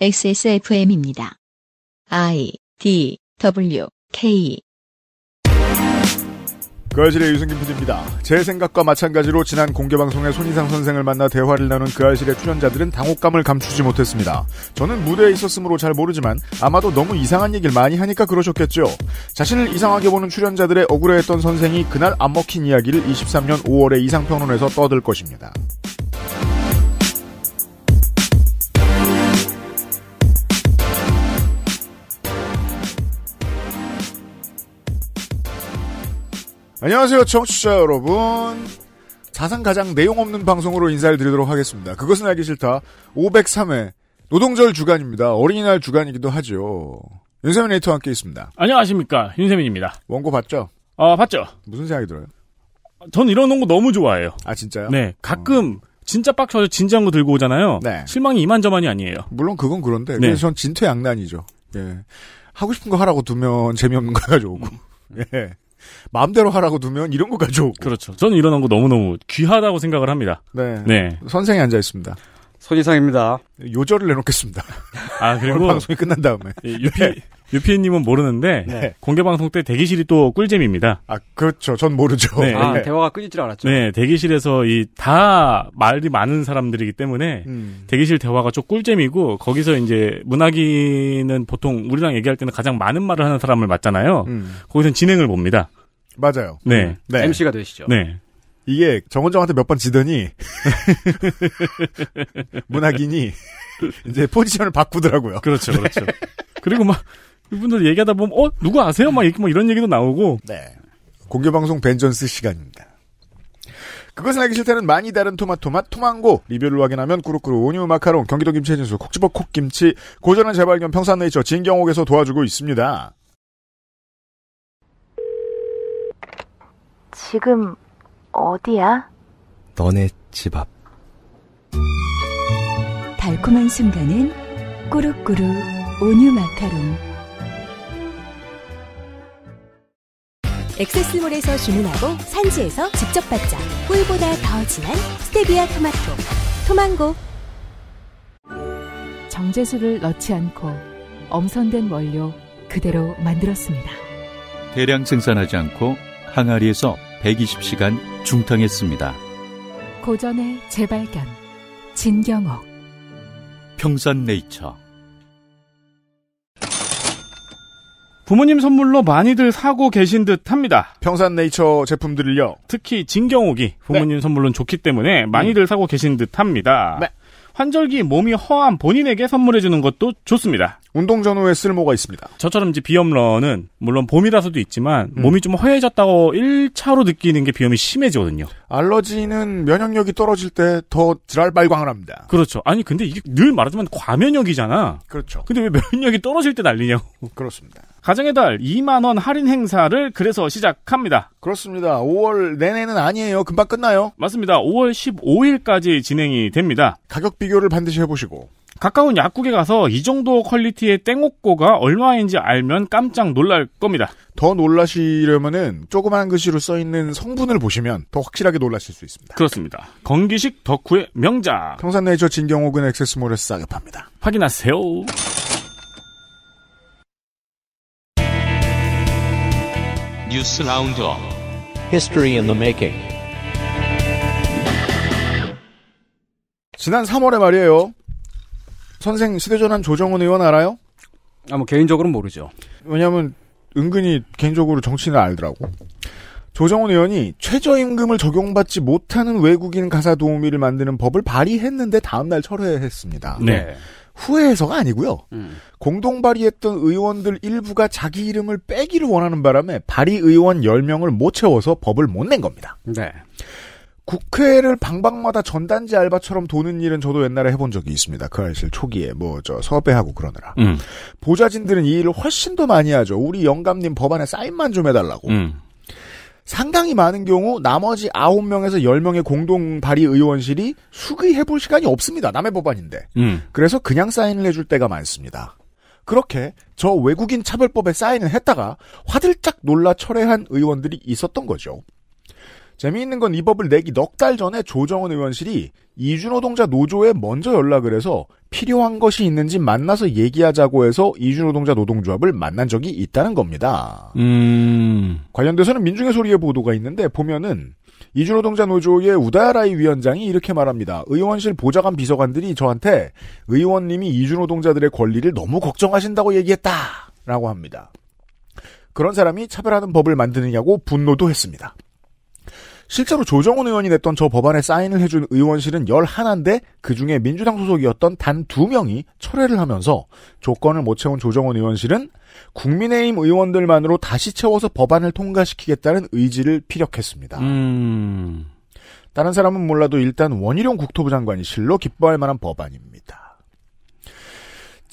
XSFM입니다. I D W K 그아실의 유승균 PD입니다. 제 생각과 마찬가지로 지난 공개방송에 손희상 선생을 만나 대화를 나눈 그아실의 출연자들은 당혹감을 감추지 못했습니다. 저는 무대에 있었으므로 잘 모르지만 아마도 너무 이상한 얘기를 많이 하니까 그러셨겠죠. 자신을 이상하게 보는 출연자들의 억울해했던 선생이 그날 안 먹힌 이야기를 23년 5월에 이상평론에서 떠들 것입니다. 안녕하세요, 청취자 여러분. 사상 가장 내용 없는 방송으로 인사를 드리도록 하겠습니다. 그것은 알기 싫다. 503회 노동절 주간입니다. 어린이날 주간이기도 하죠. 윤세민 에이터와 함께 있습니다. 안녕하십니까. 윤세민입니다. 원고 봤죠? 아, 봤죠. 무슨 생각이 들어요? 전 이런 농구 너무 좋아해요. 아, 진짜요? 네. 가끔 어. 진짜 빡쳐서 진지한 거 들고 오잖아요. 네. 실망이 이만저만이 아니에요. 물론 그건 그런데. 네. 전 진퇴양난이죠. 예. 하고 싶은 거 하라고 두면 재미없는 거 가지고 오 음. 예. 마음대로 하라고 두면 이런 거 가져오고. 그렇죠. 저는 일어난 거 너무너무 귀하다고 생각을 합니다. 네. 네. 선생이 앉아 있습니다. 손이상입니다. 요절을 내놓겠습니다. 아, 그리고. 방송이 끝난 다음에. 예, 유피, 네. 유피님은 모르는데. 네. 공개방송 때 대기실이 또 꿀잼입니다. 아, 그렇죠. 전 모르죠. 네. 아, 대화가 끊이질않았죠 네, 대기실에서 이, 다 말이 많은 사람들이기 때문에. 음. 대기실 대화가 좀 꿀잼이고, 거기서 이제 문학인은 보통 우리랑 얘기할 때는 가장 많은 말을 하는 사람을 맞잖아요. 음. 거기선 진행을 봅니다. 맞아요. 네. 네. MC가 되시죠. 네. 이게 정원정한테 몇 번 지더니 문학인이 이제 포지션을 바꾸더라고요. 그렇죠, 네. 그렇죠. 그리고 막 이분들 얘기하다 보면 어 누구 아세요? 막, 이렇게 막 뭐 이런 얘기도 나오고. 네. 공개 방송 벤전스 시간입니다. 그것은 알기 싫다는 많이 다른 토마토맛 토망고 리뷰를 확인하면 꾸룩꾸루 온유 마카롱 경기도 김치진수 콕지버 콕김치 고전의 재발견 평산네이처 진경옥에서 도와주고 있습니다. 지금 어디야? 너네 집 앞. 달콤한 순간은 꾸룩꾸룩 온유 마카롱. 엑세스몰에서 주문하고 산지에서 직접 받자. 꿀보다 더 진한 스테비아 토마토. 토망고. 정제수를 넣지 않고 엄선된 원료 그대로 만들었습니다. 대량 생산하지 않고 항아리에서 120시간 중탕했습니다. 고전의 재발견 진경옥 평산네이처 부모님 선물로 많이들 사고 계신 듯 합니다. 평산네이처 제품들을요. 특히 진경옥이 네. 부모님 네. 선물로 좋기 때문에 많이들 음. 사고 계신 듯 합니다. 네. 환절기 몸이 허한 본인에게 선물해주는 것도 좋습니다. 운동 전후에 쓸모가 있습니다. 저처럼 이제 비염러는 물론 봄이라서도 있지만 음. 몸이 좀 허해졌다고 1차로 느끼는 게 비염이 심해지거든요. 알러지는 면역력이 떨어질 때더 지랄 발광을 합니다. 그렇죠. 아니 근데 이게 늘 말하지만 과면역이잖아. 그렇죠. 근데 왜 면역이 력 떨어질 때 난리냐고. 그렇습니다. 가정의 달 2만 원 할인 행사를 그래서 시작합니다. 그렇습니다. 5월 내내는 아니에요. 금방 끝나요. 맞습니다. 5월 15일까지 진행이 됩니다. 가격 비교를 반드시 해보시고 가까운 약국에 가서 이 정도 퀄리티의 땡옥고가 얼마인지 알면 깜짝 놀랄 겁니다. 더 놀라시려면은 조그만 글씨로 써 있는 성분을 보시면 더 확실하게 놀라실 수 있습니다. 그렇습니다. 건기식 덕후의 명작. 평산내이 진경옥은 액세스몰에서 싸게 합니다 확인하세요. 뉴스 라운드업 History in the Making 지난 3월에 말이에요. 선생 시대전환 조정훈 의원 알아요? 아무 뭐 개인적으로는 모르죠. 왜냐하면 은근히 개인적으로 정치인을 알더라고. 조정훈 의원이 최저임금을 적용받지 못하는 외국인 가사 도우미를 만드는 법을 발의했는데 다음날 철회했습니다. 네. 네. 후회해서가 아니고요. 음. 공동 발의했던 의원들 일부가 자기 이름을 빼기를 원하는 바람에 발의 의원 10명을 못 채워서 법을 못 낸 겁니다. 네. 국회를 방방마다 전단지 알바처럼 도는 일은 저도 옛날에 해본 적이 있습니다. 그 사실 초기에 뭐 저 섭외하고 그러느라 음. 보좌진들은 이 일을 훨씬 더 많이 하죠. 우리 영감님 법안에 사인만 좀 해달라고. 음. 상당히 많은 경우 나머지 9명에서 10명의 공동 발의 의원실이 수기해 볼 시간이 없습니다. 남의 법안인데. 음. 그래서 그냥 사인을 해줄 때가 많습니다. 그렇게 저 외국인 차별법에 사인을 했다가 화들짝 놀라 철회한 의원들이 있었던 거죠. 재미있는 건 이 법을 내기 넉 달 전에 조정은 의원실이 이주노동자 노조에 먼저 연락을 해서 필요한 것이 있는지 만나서 얘기하자고 해서 이주노동자 노동조합을 만난 적이 있다는 겁니다. 음... 관련돼서는 민중의 소리의 보도가 있는데 보면은 이주노동자 노조의 우다야라이 위원장이 이렇게 말합니다. 의원실 보좌관 비서관들이 저한테 의원님이 이주노동자들의 권리를 너무 걱정하신다고 얘기했다라고 합니다. 그런 사람이 차별하는 법을 만드느냐고 분노도 했습니다. 실제로 조정훈 의원이 냈던 저 법안에 사인을 해준 의원실은 11인데 그중에 민주당 소속이었던 단 2명이 철회를 하면서 조건을 못 채운 조정훈 의원실은 국민의힘 의원들만으로 다시 채워서 법안을 통과시키겠다는 의지를 피력했습니다. 음... 다른 사람은 몰라도 일단 원희룡 국토부 장관이 실로 기뻐할 만한 법안입니다.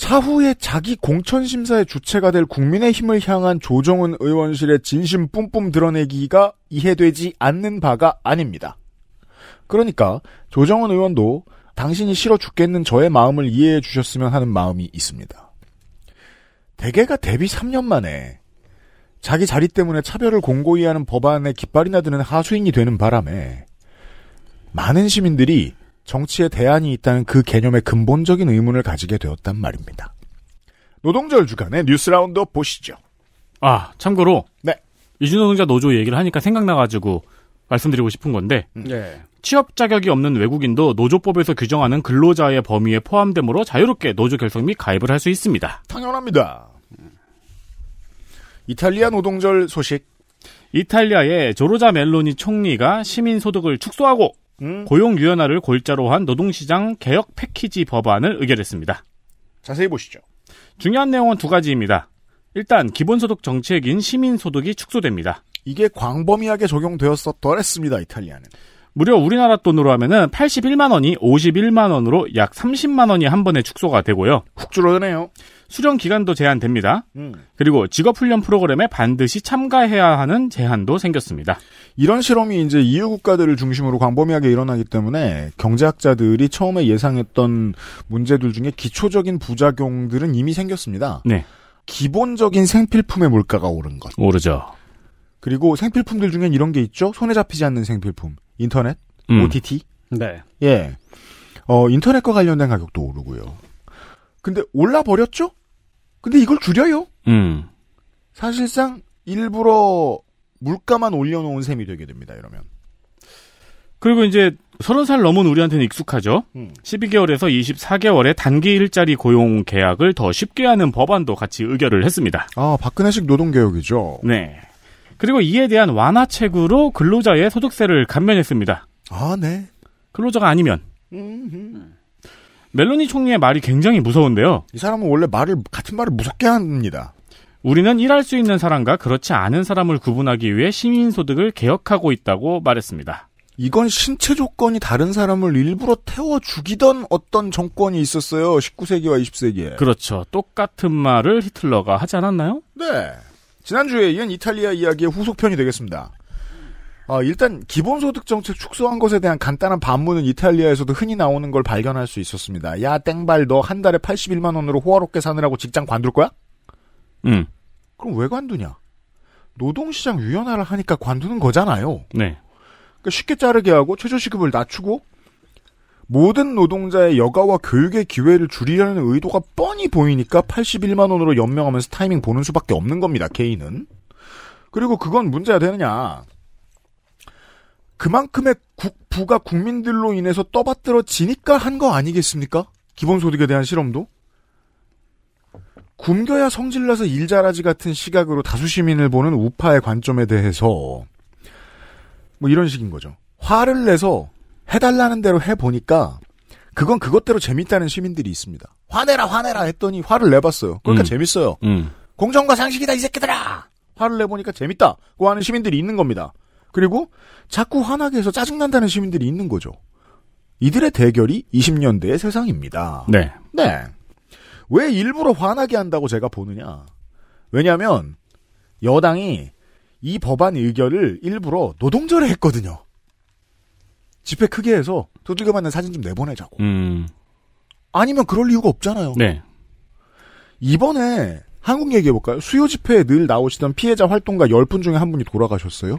차후에 자기 공천심사의 주체가 될 국민의힘을 향한 조정은 의원실의 진심 뿜뿜 드러내기가 이해되지 않는 바가 아닙니다. 그러니까 조정은 의원도 당신이 싫어 죽겠는 저의 마음을 이해해 주셨으면 하는 마음이 있습니다. 대개가 데뷔 3년 만에 자기 자리 때문에 차별을 공고히 하는 법안에 깃발이나 드는 하수인이 되는 바람에 많은 시민들이 정치에 대안이 있다는 그 개념의 근본적인 의문을 가지게 되었단 말입니다. 노동절 주간의 뉴스 라운드 보시죠. 아, 참고로 네. 이주노동자 노조 얘기를 하니까 생각나가지고 말씀드리고 싶은 건데 음. 네. 취업 자격이 없는 외국인도 노조법에서 규정하는 근로자의 범위에 포함되므로 자유롭게 노조 결성 및 가입을 할 수 있습니다. 당연합니다. 이탈리아 노동절 소식. 이탈리아의 조로자 멜로니 총리가 시민 소득을 축소하고 음. 고용 유연화를 골자로 한 노동시장 개혁 패키지 법안을 의결했습니다. 자세히 보시죠. 중요한 내용은 두 가지입니다. 일단 기본소득 정책인 시민소득이 축소됩니다. 이게 광범위하게 적용되었었더했습니다 이탈리아는. 무려 우리나라 돈으로 하면은 81만 원이 51만 원으로 약 30만 원이 한 번에 축소가 되고요. 훅 줄어드네요. 수령 기간도 제한됩니다. 음. 그리고 직업훈련 프로그램에 반드시 참가해야 하는 제한도 생겼습니다. 이런 실험이 이제 EU 국가들을 중심으로 광범위하게 일어나기 때문에 경제학자들이 처음에 예상했던 문제들 중에 기초적인 부작용들은 이미 생겼습니다. 네. 기본적인 생필품의 물가가 오른 것. 오르죠. 그리고 생필품들 중엔 이런 게 있죠. 손에 잡히지 않는 생필품. 인터넷, 음. OTT. 네. 예. 어, 인터넷과 관련된 가격도 오르고요. 근데 올라 버렸죠? 근데 이걸 줄여요. 음. 사실상 일부러 물가만 올려놓은 셈이 되게 됩니다. 이러면. 그리고 이제 30살 넘은 우리한테는 익숙하죠. 음. 12개월에서 24개월의 단기 일자리 고용 계약을 더 쉽게 하는 법안도 같이 의결을 했습니다. 아, 박근혜식 노동개혁이죠. 네. 그리고 이에 대한 완화책으로 근로자의 소득세를 감면했습니다. 아, 네. 근로자가 아니면. 음흠. 멜로니 총리의 말이 굉장히 무서운데요. 이 사람은 원래 말을 같은 말을 무섭게 합니다. 우리는 일할 수 있는 사람과 그렇지 않은 사람을 구분하기 위해 시민 소득을 개혁하고 있다고 말했습니다. 이건 신체 조건이 다른 사람을 일부러 태워 죽이던 어떤 정권이 있었어요. 19세기와 20세기에. 그렇죠. 똑같은 말을 히틀러가 하지 않았나요? 네. 지난주에 이은 이탈리아 이야기의 후속편이 되겠습니다. 어, 일단 기본소득 정책 축소한 것에 대한 간단한 반문은 이탈리아에서도 흔히 나오는 걸 발견할 수 있었습니다. 야 땡발 너 한 달에 81만 원으로 호화롭게 사느라고 직장 관둘 거야? 음. 그럼 왜 관두냐? 노동시장 유연화를 하니까 관두는 거잖아요. 네. 그러니까 쉽게 자르게 하고 최저시급을 낮추고 모든 노동자의 여가와 교육의 기회를 줄이려는 의도가 뻔히 보이니까 81만 원으로 연명하면서 타이밍 보는 수밖에 없는 겁니다. 개인은. 그리고 그건 문제가 되느냐? 그만큼의 국부가 국민들로 인해서 떠받들어지니까 한 거 아니겠습니까? 기본소득에 대한 실험도? 굶겨야 성질나서 일자라지 같은 시각으로 다수 시민을 보는 우파의 관점에 대해서 뭐 이런 식인 거죠. 화를 내서 해달라는 대로 해보니까 그건 그것대로 재밌다는 시민들이 있습니다. 화내라 화내라 했더니 화를 내봤어요. 그러니까 음. 재밌어요. 음. 공정과 상식이다 이 새끼들아. 화를 내보니까 재밌다고 하는 시민들이 있는 겁니다. 그리고 자꾸 화나게 해서 짜증난다는 시민들이 있는 거죠. 이들의 대결이 20년대의 세상입니다. 네. 네. 왜 일부러 화나게 한다고 제가 보느냐. 왜냐하면 여당이 이 법안 의결을 일부러 노동절에 했거든요. 집회 크게 해서 두들겨 맞는 사진 좀 내보내자고. 음. 아니면 그럴 이유가 없잖아요. 네. 이번에 한국 얘기해볼까요? 수요 집회에 늘 나오시던 피해자 활동가 10분 중에 한 분이 돌아가셨어요?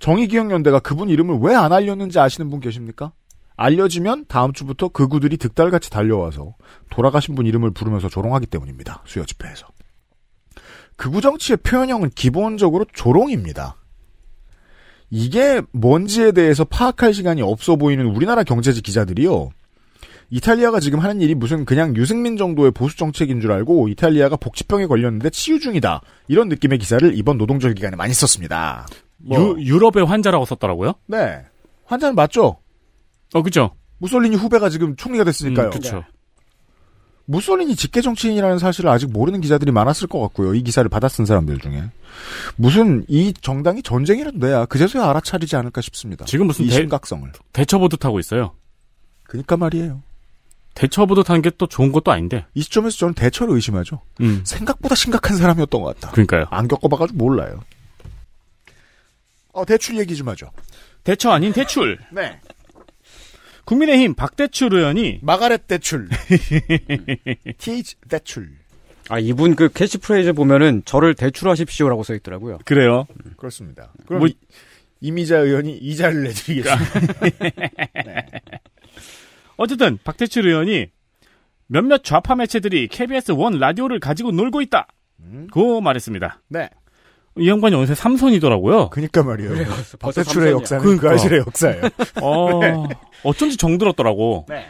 정의기억연대가 그분 이름을 왜 안 알렸는지 아시는 분 계십니까? 알려지면 다음 주부터 그 구들이 득달같이 달려와서 돌아가신 분 이름을 부르면서 조롱하기 때문입니다. 수요 집회에서. 극우 정치의 표현형은 기본적으로 조롱입니다. 이게 뭔지에 대해서 파악할 시간이 없어 보이는 우리나라 경제지 기자들이요. 이탈리아가 지금 하는 일이 무슨 그냥 유승민 정도의 보수 정책인 줄 알고 이탈리아가 복지병에 걸렸는데 치유 중이다. 이런 느낌의 기사를 이번 노동절 기간에 많이 썼습니다. 뭐. 유, 유럽의 환자라고 썼더라고요. 네. 환자는 맞죠? 어, 그죠. 무솔리니 후배가 지금 총리가 됐으니까요. 음, 그죠 네. 무솔리니 직계 정치인이라는 사실을 아직 모르는 기자들이 많았을 것 같고요. 이 기사를 받았쓴 사람들 중에 무슨 이 정당이 전쟁이라도 내야 그제서야 알아차리지 않을까 싶습니다. 지금 무슨 이 심각성을 대처보듯 하고 있어요. 그러니까 말이에요. 대처보듯 하는 게 또 좋은 것도 아닌데 이 시점에서 저는 대처를 의심하죠. 음. 생각보다 심각한 사람이었던 것 같다. 그러니까요. 안 겪어봐가지고 몰라요. 어, 대출 얘기 좀 하죠. 대처 아닌 대출. 네. 국민의힘 박대출 의원이 마가렛 대출. 음. TH 대출. 아, 이분 그캐시프레이즈 보면은 저를 대출하십시오라고 써 있더라고요. 그래요. 음. 그렇습니다. 그럼 뭐, 이, 이미자 의원이 이자를 내드리겠습니다. 그러니까. 네. 어쨌든 박대출 의원이 몇몇 좌파 매체들이 KBS 1 라디오를 가지고 놀고 있다. 음. 고 말했습니다. 네. 이 양반이 어느새 삼선이더라고요. 그니까 말이에요. 그래요, 버세출의 역사는 그 그러니까. 아실의 역사예요. 어, 네. 어쩐지 정들었더라고. 네.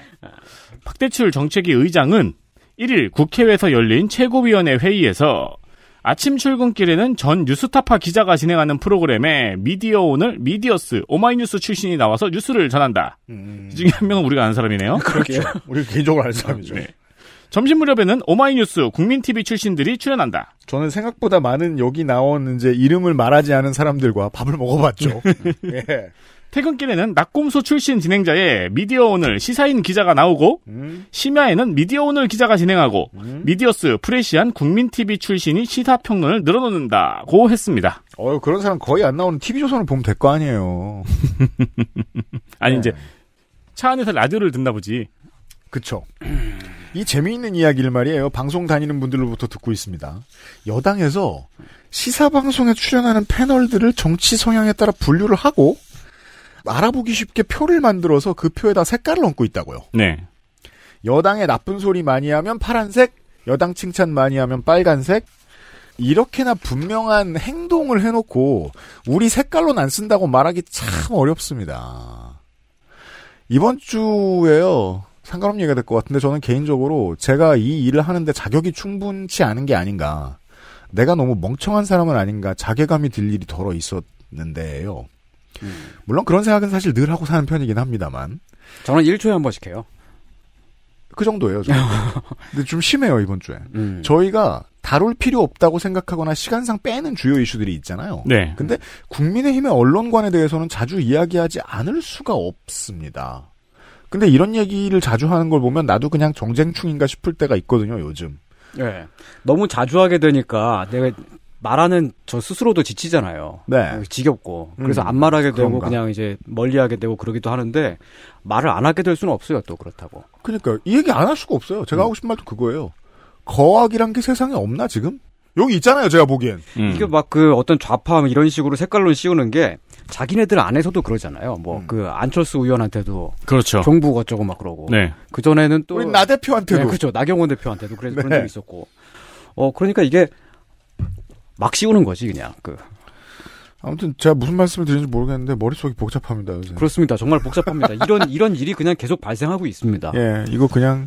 박대출 정책위 의장은 1일 국회에서 열린 최고위원회 회의에서 아침 출근길에는 전 뉴스타파 기자가 진행하는 프로그램에 미디어 오늘, 미디어스, 오마이뉴스 출신이 나와서 뉴스를 전한다. 음... 이 중에 한 명은 우리가 아는 사람이네요. 그렇죠. 우리 개인적으로 아는 사람이죠. 네. 점심 무렵에는 오마이뉴스 국민TV 출신들이 출연한다. 저는 생각보다 많은 여기 나온 이제 이름을 말하지 않은 사람들과 밥을 먹어봤죠. 예. 퇴근길에는 낙곰소 출신 진행자의 미디어 오늘 시사인 기자가 나오고 음. 심야에는 미디어 오늘 기자가 진행하고 음. 미디어스 프레시안 국민TV 출신이 시사평론을 늘어놓는다고 했습니다. 어 그런 사람 거의 안 나오는 TV조선을 보면 될 거 아니에요. 아니 네. 이제 차 안에서 라디오를 듣나 보지. 그쵸. 이 재미있는 이야기를 말이에요. 방송 다니는 분들로부터 듣고 있습니다. 여당에서 시사방송에 출연하는 패널들을 정치 성향에 따라 분류를 하고 알아보기 쉽게 표를 만들어서 그 표에다 색깔을 얹고 있다고요. 네. 여당에 나쁜 소리 많이 하면 파란색, 여당 칭찬 많이 하면 빨간색, 이렇게나 분명한 행동을 해놓고 우리 색깔로는 안 쓴다고 말하기 참 어렵습니다. 이번 주에요. 상관없는 얘기가 될 것 같은데 저는 개인적으로 제가 이 일을 하는데 자격이 충분치 않은 게 아닌가. 내가 너무 멍청한 사람은 아닌가 자괴감이 들 일이 덜어 있었는데요. 음. 물론 그런 생각은 사실 늘 하고 사는 편이긴 합니다만. 저는 1초에 한 번씩 해요. 그 정도예요, 근데 좀 심해요, 이번 주에. 음. 저희가 다룰 필요 없다고 생각하거나 시간상 빼는 주요 이슈들이 있잖아요. 네. 근데 국민의힘의 언론관에 대해서는 자주 이야기하지 않을 수가 없습니다. 근데 이런 얘기를 자주 하는 걸 보면 나도 그냥 정쟁충인가 싶을 때가 있거든요, 요즘. 예. 네. 너무 자주 하게 되니까 내가 말하는 저 스스로도 지치잖아요. 네. 지겹고. 그래서 음, 안 말하게 되고 그런가. 그냥 이제 멀리하게 되고 그러기도 하는데 말을 안 하게 될 수는 없어요, 또 그렇다고. 그러니까 이 얘기 안 할 수가 없어요. 제가 음. 하고 싶은 말도 그거예요. 거악이란게 세상에 없나 지금? 여기 있잖아요, 제가 보기엔. 음. 이게 막 그 어떤 좌파 이런 식으로 색깔론 씌우는 게 자기네들 안에서도 그러잖아요. 뭐그 음. 그 안철수 의원한테도 그렇죠. 종북 어쩌고 막 그러고. 네. 그 전에는 또나 대표한테도 네, 그렇죠. 나경원 대표한테도 그래서 네. 그런 적이 있었고. 어 그러니까 이게 막 씌우는 거지 그냥 그. 아무튼 제가 무슨 말씀을 드리는지 모르겠는데 머릿속이 복잡합니다 요새. 그렇습니다. 정말 복잡합니다. 이런 이런 일이 그냥 계속 발생하고 있습니다. 예, 이거 그냥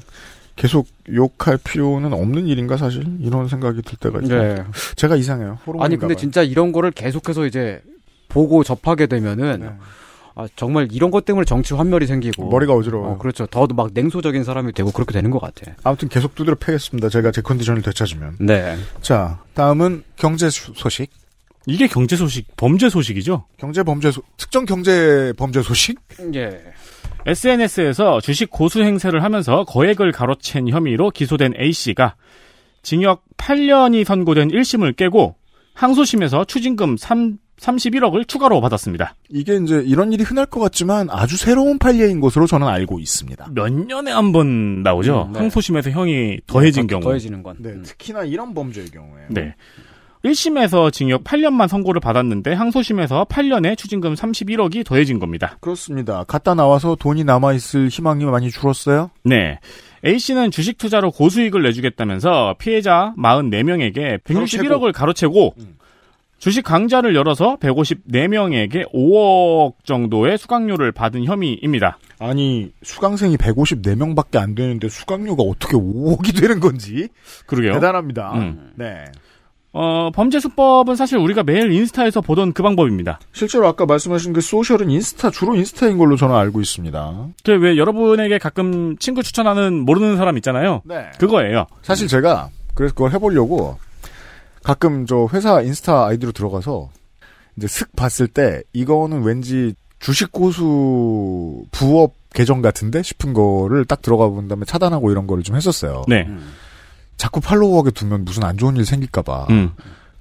계속 욕할 필요는 없는 일인가 사실 이런 생각이 들 때가 있어요. 네. 제가 이상해요. 아니 근데 봐요. 진짜 이런 거를 계속해서 이제 보고 접하게 되면은 네. 아, 정말 이런 것 때문에 정치 환멸이 생기고 머리가 어지러워. 어, 그렇죠. 더막 냉소적인 사람이 되고 그렇게 되는 것 같아. 아무튼 계속 두드려 패겠습니다. 제가 제 컨디션을 되찾으면. 네. 자, 다음은 경제 소식. 이게 경제 소식, 범죄 소식이죠? 경제 범죄 소, 특정 경제 범죄 소식? 예. SNS에서 주식 고수 행세를 하면서 거액을 가로챈 혐의로 기소된 A씨가 징역 8년이 선고된 1심을 깨고 항소심에서 추징금 3, 31억을 추가로 받았습니다. 이게 이제 이런 일이 흔할 것 같지만 아주 새로운 판례인 것으로 저는 알고 있습니다. 몇 년에 한 번 나오죠. 음, 네. 항소심에서 형이 더해진 네, 경우. 더해지는 건. 네, 음. 특히나 이런 범죄의 경우에. 네. 1심에서 징역 8년만 선고를 받았는데 항소심에서 8년에 추징금 31억이 더해진 겁니다. 그렇습니다. 갔다 나와서 돈이 남아있을 희망이 많이 줄었어요? 네. A씨는 주식 투자로 고수익을 내주겠다면서 피해자 44명에게 161억을 가로채고 음. 주식 강좌를 열어서 154명에게 5억 정도의 수강료를 받은 혐의입니다. 아니, 수강생이 154명밖에 안 되는데 수강료가 어떻게 5억이 되는 건지 그러게요. 대단합니다. 음. 네. 어, 범죄 수법은 사실 우리가 매일 인스타에서 보던 그 방법입니다. 실제로 아까 말씀하신 그 소셜은 인스타 주로 인스타인 걸로 저는 알고 있습니다. 그왜 여러분에게 가끔 친구 추천하는 모르는 사람 있잖아요. 네. 그거예요. 사실 제가 그래서 그걸 해보려고 가끔 저 회사 인스타 아이디로 들어가서 이제 슥 봤을 때 이거는 왠지 주식 고수 부업 계정 같은데 싶은 거를 딱 들어가 본 다음에 차단하고 이런 거를 좀 했었어요. 네. 음. 자꾸 팔로우하게 두면 무슨 안 좋은 일 생길까봐. 음.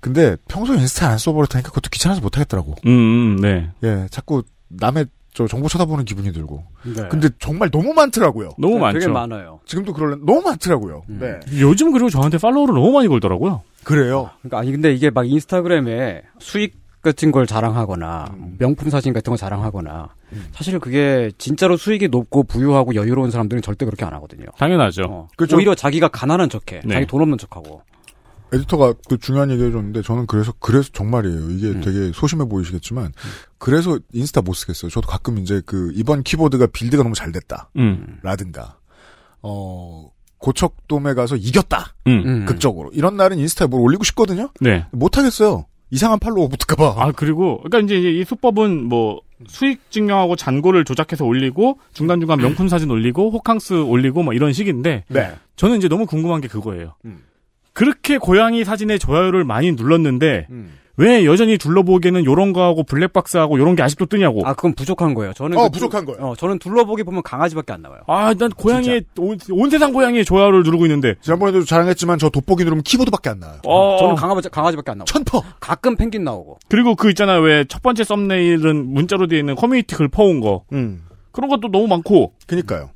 근데 평소에 인스타 안 써버렸다니까 그것도 귀찮아서 못하겠더라고. 음, 음, 네. 예, 자꾸 남의 저 정보 쳐다보는 기분이 들고. 네. 근데 정말 너무 많더라고요. 너무 네, 많죠. 되게 많아요. 지금도 그럴 너무 많더라고요. 음. 네. 요즘 그리고 저한테 팔로우를 너무 많이 걸더라고요. 그래요. 아, 그러니까 아니 근데 이게 막 인스타그램에 수익 같은 걸 자랑하거나 음. 명품 사진 같은 걸 자랑하거나 음. 사실 그게 진짜로 수익이 높고 부유하고 여유로운 사람들은 절대 그렇게 안 하거든요. 당연하죠. 어. 그렇죠. 오히려 자기가 가난한 척해. 네. 자기 돈 없는 척하고. 에디터가 그 중요한 얘기 해줬는데 저는 그래서 그래서 정말이에요. 이게 음. 되게 소심해 보이시겠지만 음. 그래서 인스타 못 쓰겠어요. 저도 가끔 이제 그 이번 키보드가 빌드가 너무 잘 됐다. 음. 라든가 어 고척돔에 가서 이겼다. 음. 음. 극적으로 이런 날은 인스타에 뭘 올리고 싶거든요. 네. 못 하겠어요. 이상한 팔로워 붙을까봐. 아, 그리고, 그니까 이제 이 수법은 뭐, 수익 증명하고 잔고를 조작해서 올리고, 중간중간 명품 사진 올리고, 호캉스 올리고, 뭐 이런 식인데, 네. 저는 이제 너무 궁금한 게 그거예요. 음. 그렇게 고양이 사진의 좋아요를 많이 눌렀는데 음. 왜 여전히 둘러보기에는 요런 거하고 블랙박스하고 요런 게 아직도 뜨냐고. 아, 그건 부족한 거예요. 저는 어, 그, 부족한 거예요. 어, 저는 둘러보기 보면 강아지밖에 안 나와요. 아, 난고양이 온, 온, 세상 고양이의 좋아요를 누르고 있는데. 지난번에도 자랑했지만 저 돋보기 누르면 키보드밖에 안 나와요. 어, 저는 강아지 강아지밖에 안 나와요. 천퍼. 가끔 펭귄 나오고. 그리고 그 있잖아요. 왜 첫 번째 썸네일은 문자로 되어 있는 커뮤니티 글 퍼온 거. 음. 그런 것도 너무 많고. 그니까요.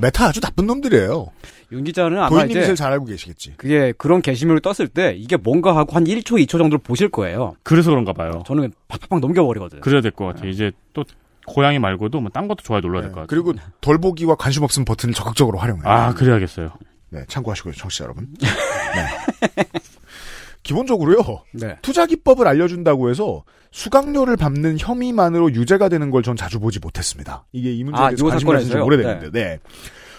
메타 아주 나쁜 놈들이에요. 윤 기자는 아마 도인님 이제 잘 알고 계시겠지. 그게 그런 게시물을 떴을 때 이게 뭔가 하고 한 1초, 2초 정도를 보실 거예요. 그래서 그런가 봐요. 저는 팍팍팍 넘겨버리거든요. 그래야 될 것 같아요. 네. 이제 또 고양이 말고도 뭐딴 것도 좋아해 놀러야 될것 네. 같아요. 그리고 덜 보기와 관심 없음 버튼을 적극적으로 활용해요. 아, 그래야겠어요. 네, 참고하시고요, 청취자 여러분. 네. 기본적으로요. 네. 투자 기법을 알려준다고 해서 수강료를 밟는 혐의만으로 유죄가 되는 걸 전 자주 보지 못했습니다. 이게 이 문제에 아, 대해서 아, 관심이 오래됐는데. 네. 네.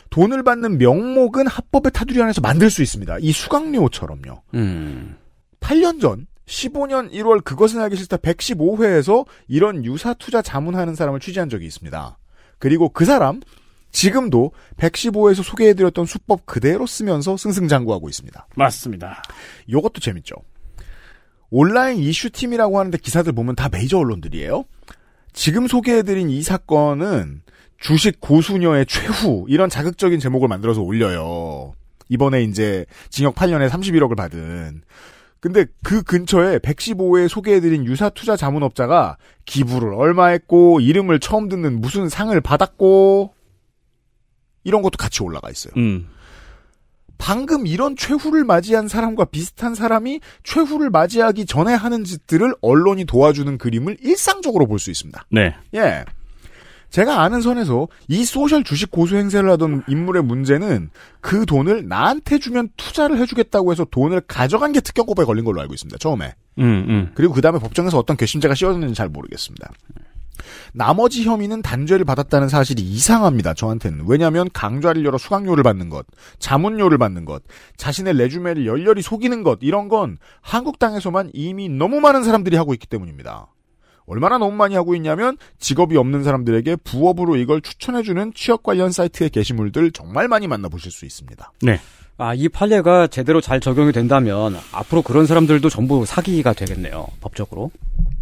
돈을 받는 명목은 합법의 타두리 안에서 만들 수 있습니다. 이 수강료처럼요. 음. 8년 전 15년 1월 그것은 알기 싫다 115회에서 이런 유사 투자 자문하는 사람을 취재한 적이 있습니다. 그리고 그 사람 지금도 115에서 소개해드렸던 수법 그대로 쓰면서 승승장구하고 있습니다. 맞습니다. 이것도 재밌죠. 온라인 이슈팀이라고 하는데 기사들 보면 다 메이저 언론들이에요. 지금 소개해드린 이 사건은 주식 고수녀의 최후 이런 자극적인 제목을 만들어서 올려요. 이번에 이제 징역 8년에 31억을 받은. 근데 그 근처에 115회 소개해드린 유사 투자 자문업자가 기부를 얼마 했고 이름을 처음 듣는 무슨 상을 받았고 이런 것도 같이 올라가 있어요. 음. 방금 이런 최후를 맞이한 사람과 비슷한 사람이 최후를 맞이하기 전에 하는 짓들을 언론이 도와주는 그림을 일상적으로 볼 수 있습니다. 네. 예. 제가 아는 선에서 이 소셜 주식 고수 행세를 하던 인물의 문제는 그 돈을 나한테 주면 투자를 해주겠다고 해서 돈을 가져간 게 특경고에 걸린 걸로 알고 있습니다. 처음에. 음, 음. 그리고 그 다음에 법정에서 어떤 괘씸죄가 씌워졌는지 잘 모르겠습니다. 나머지 혐의는 단죄를 받았다는 사실이 이상합니다. 저한테는 왜냐하면 강좌를 열어 수강료를 받는 것, 자문료를 받는 것, 자신의 레주메를 열렬히 속이는 것 이런 건 한국 땅에서만 이미 너무 많은 사람들이 하고 있기 때문입니다. 얼마나 너무 많이 하고 있냐면 직업이 없는 사람들에게 부업으로 이걸 추천해주는 취업 관련 사이트의 게시물들 정말 많이 만나보실 수 있습니다. 네. 아, 이 판례가 제대로 잘 적용이 된다면 앞으로 그런 사람들도 전부 사기가 되겠네요. 법적으로.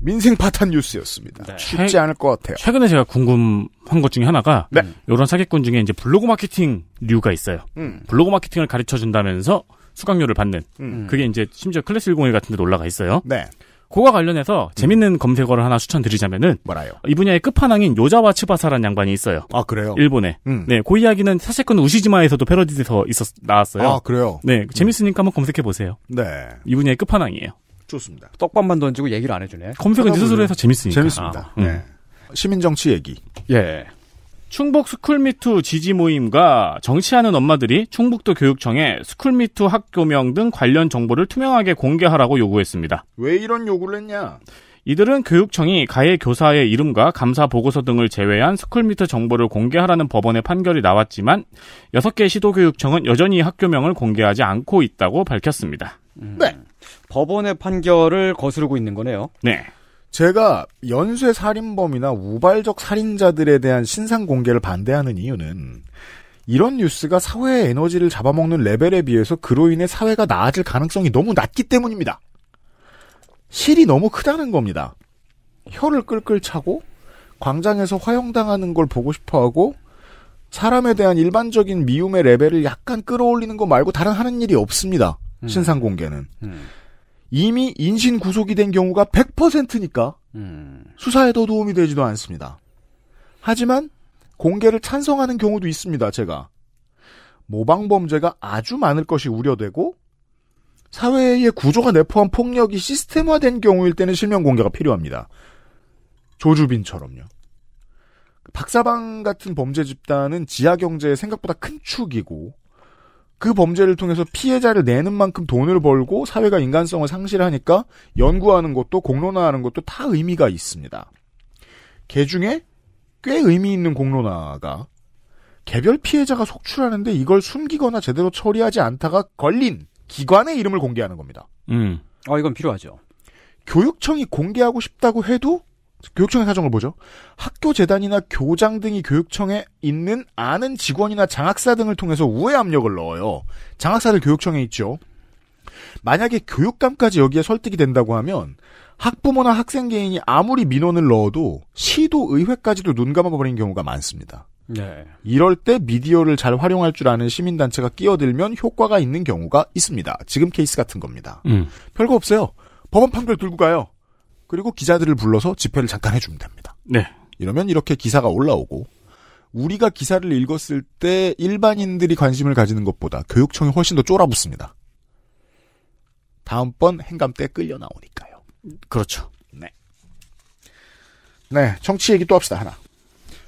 민생 파탄 뉴스였습니다. 네. 쉽지 않을 것 같아요. 최근에 제가 궁금한 것 중에 하나가 네. 이런 사기꾼 중에 이제 블로그 마케팅류가 있어요. 음. 블로그 마케팅을 가르쳐 준다면서 수강료를 받는 음. 그게 이제 심지어 클래스 101 같은 데도 올라가 있어요. 네. 그와 관련해서 재밌는 음. 검색어를 하나 추천드리자면은 뭐라요? 이 분야의 끝판왕인 요자와 츠바사란 양반이 있어요. 아 그래요? 일본에. 음. 네, 그 이야기는 사실은 우시지마에서도 패러디돼서 있었 나왔어요. 아 그래요? 네, 음. 재밌으니까 음. 한번 검색해 보세요. 네. 이 분야의 끝판왕이에요. 좋습니다. 떡밥만 던지고 얘기를 안 해주네. 검색은 네 스스로 해서 재밌으니까. 재밌습니다. 아, 음. 네. 시민정치 얘기. 예. 충북 스쿨미투 지지 모임과 정치하는 엄마들이 충북도 교육청에 스쿨미투 학교명 등 관련 정보를 투명하게 공개하라고 요구했습니다. 왜 이런 요구를 했냐? 이들은 교육청이 가해 교사의 이름과 감사 보고서 등을 제외한 스쿨미트 정보를 공개하라는 법원의 판결이 나왔지만 여섯 개 시도교육청은 여전히 학교명을 공개하지 않고 있다고 밝혔습니다. 네. 음. 법원의 판결을 거스르고 있는 거네요. 네. 제가 연쇄 살인범이나 우발적 살인자들에 대한 신상 공개를 반대하는 이유는 이런 뉴스가 사회의 에너지를 잡아먹는 레벨에 비해서 그로 인해 사회가 나아질 가능성이 너무 낮기 때문입니다. 실이 너무 크다는 겁니다. 혀를 끌끌 차고 광장에서 화형당하는 걸 보고 싶어하고 사람에 대한 일반적인 미움의 레벨을 약간 끌어올리는 거 말고 다른 하는 일이 없습니다. 음. 신상 공개는. 음. 이미 인신 구속이 된 경우가 100%니까 음. 수사에 더 도움이 되지도 않습니다. 하지만 공개를 찬성하는 경우도 있습니다. 제가 모방 범죄가 아주 많을 것이 우려되고 사회의 구조가 내포한 폭력이 시스템화된 경우일 때는 실명 공개가 필요합니다. 조주빈처럼요. 박사방 같은 범죄 집단은 지하 경제에 생각보다 큰 축이고 그 범죄를 통해서 피해자를 내는 만큼 돈을 벌고 사회가 인간성을 상실하니까 연구하는 것도 공론화하는 것도 다 의미가 있습니다. 개 중에 꽤 의미 있는 공론화가 개별 피해자가 속출하는데 이걸 숨기거나 제대로 처리하지 않다가 걸린 기관의 이름을 공개하는 겁니다. 음. 아, 이건 필요하죠. 교육청이 공개하고 싶다고 해도 교육청의 사정을 보죠. 학교 재단이나 교장 등이 교육청에 있는 아는 직원이나 장학사 등을 통해서 우회 압력을 넣어요. 장학사들 교육청에 있죠. 만약에 교육감까지 여기에 설득이 된다고 하면 학부모나 학생 개인이 아무리 민원을 넣어도 시도 의회까지도 눈감아버리는 경우가 많습니다. 네. 이럴 때 미디어를 잘 활용할 줄 아는 시민단체가 끼어들면 효과가 있는 경우가 있습니다. 지금 케이스 같은 겁니다. 음. 별거 없어요. 법원 판결 들고 가요. 그리고 기자들을 불러서 집회를 잠깐 해주면 됩니다. 네. 이러면 이렇게 기사가 올라오고 우리가 기사를 읽었을 때 일반인들이 관심을 가지는 것보다 교육청이 훨씬 더 쫄아붙습니다. 다음번 행감 때 끌려 나오니까요. 그렇죠. 네. 네, 정치 얘기 또 합시다, 하나.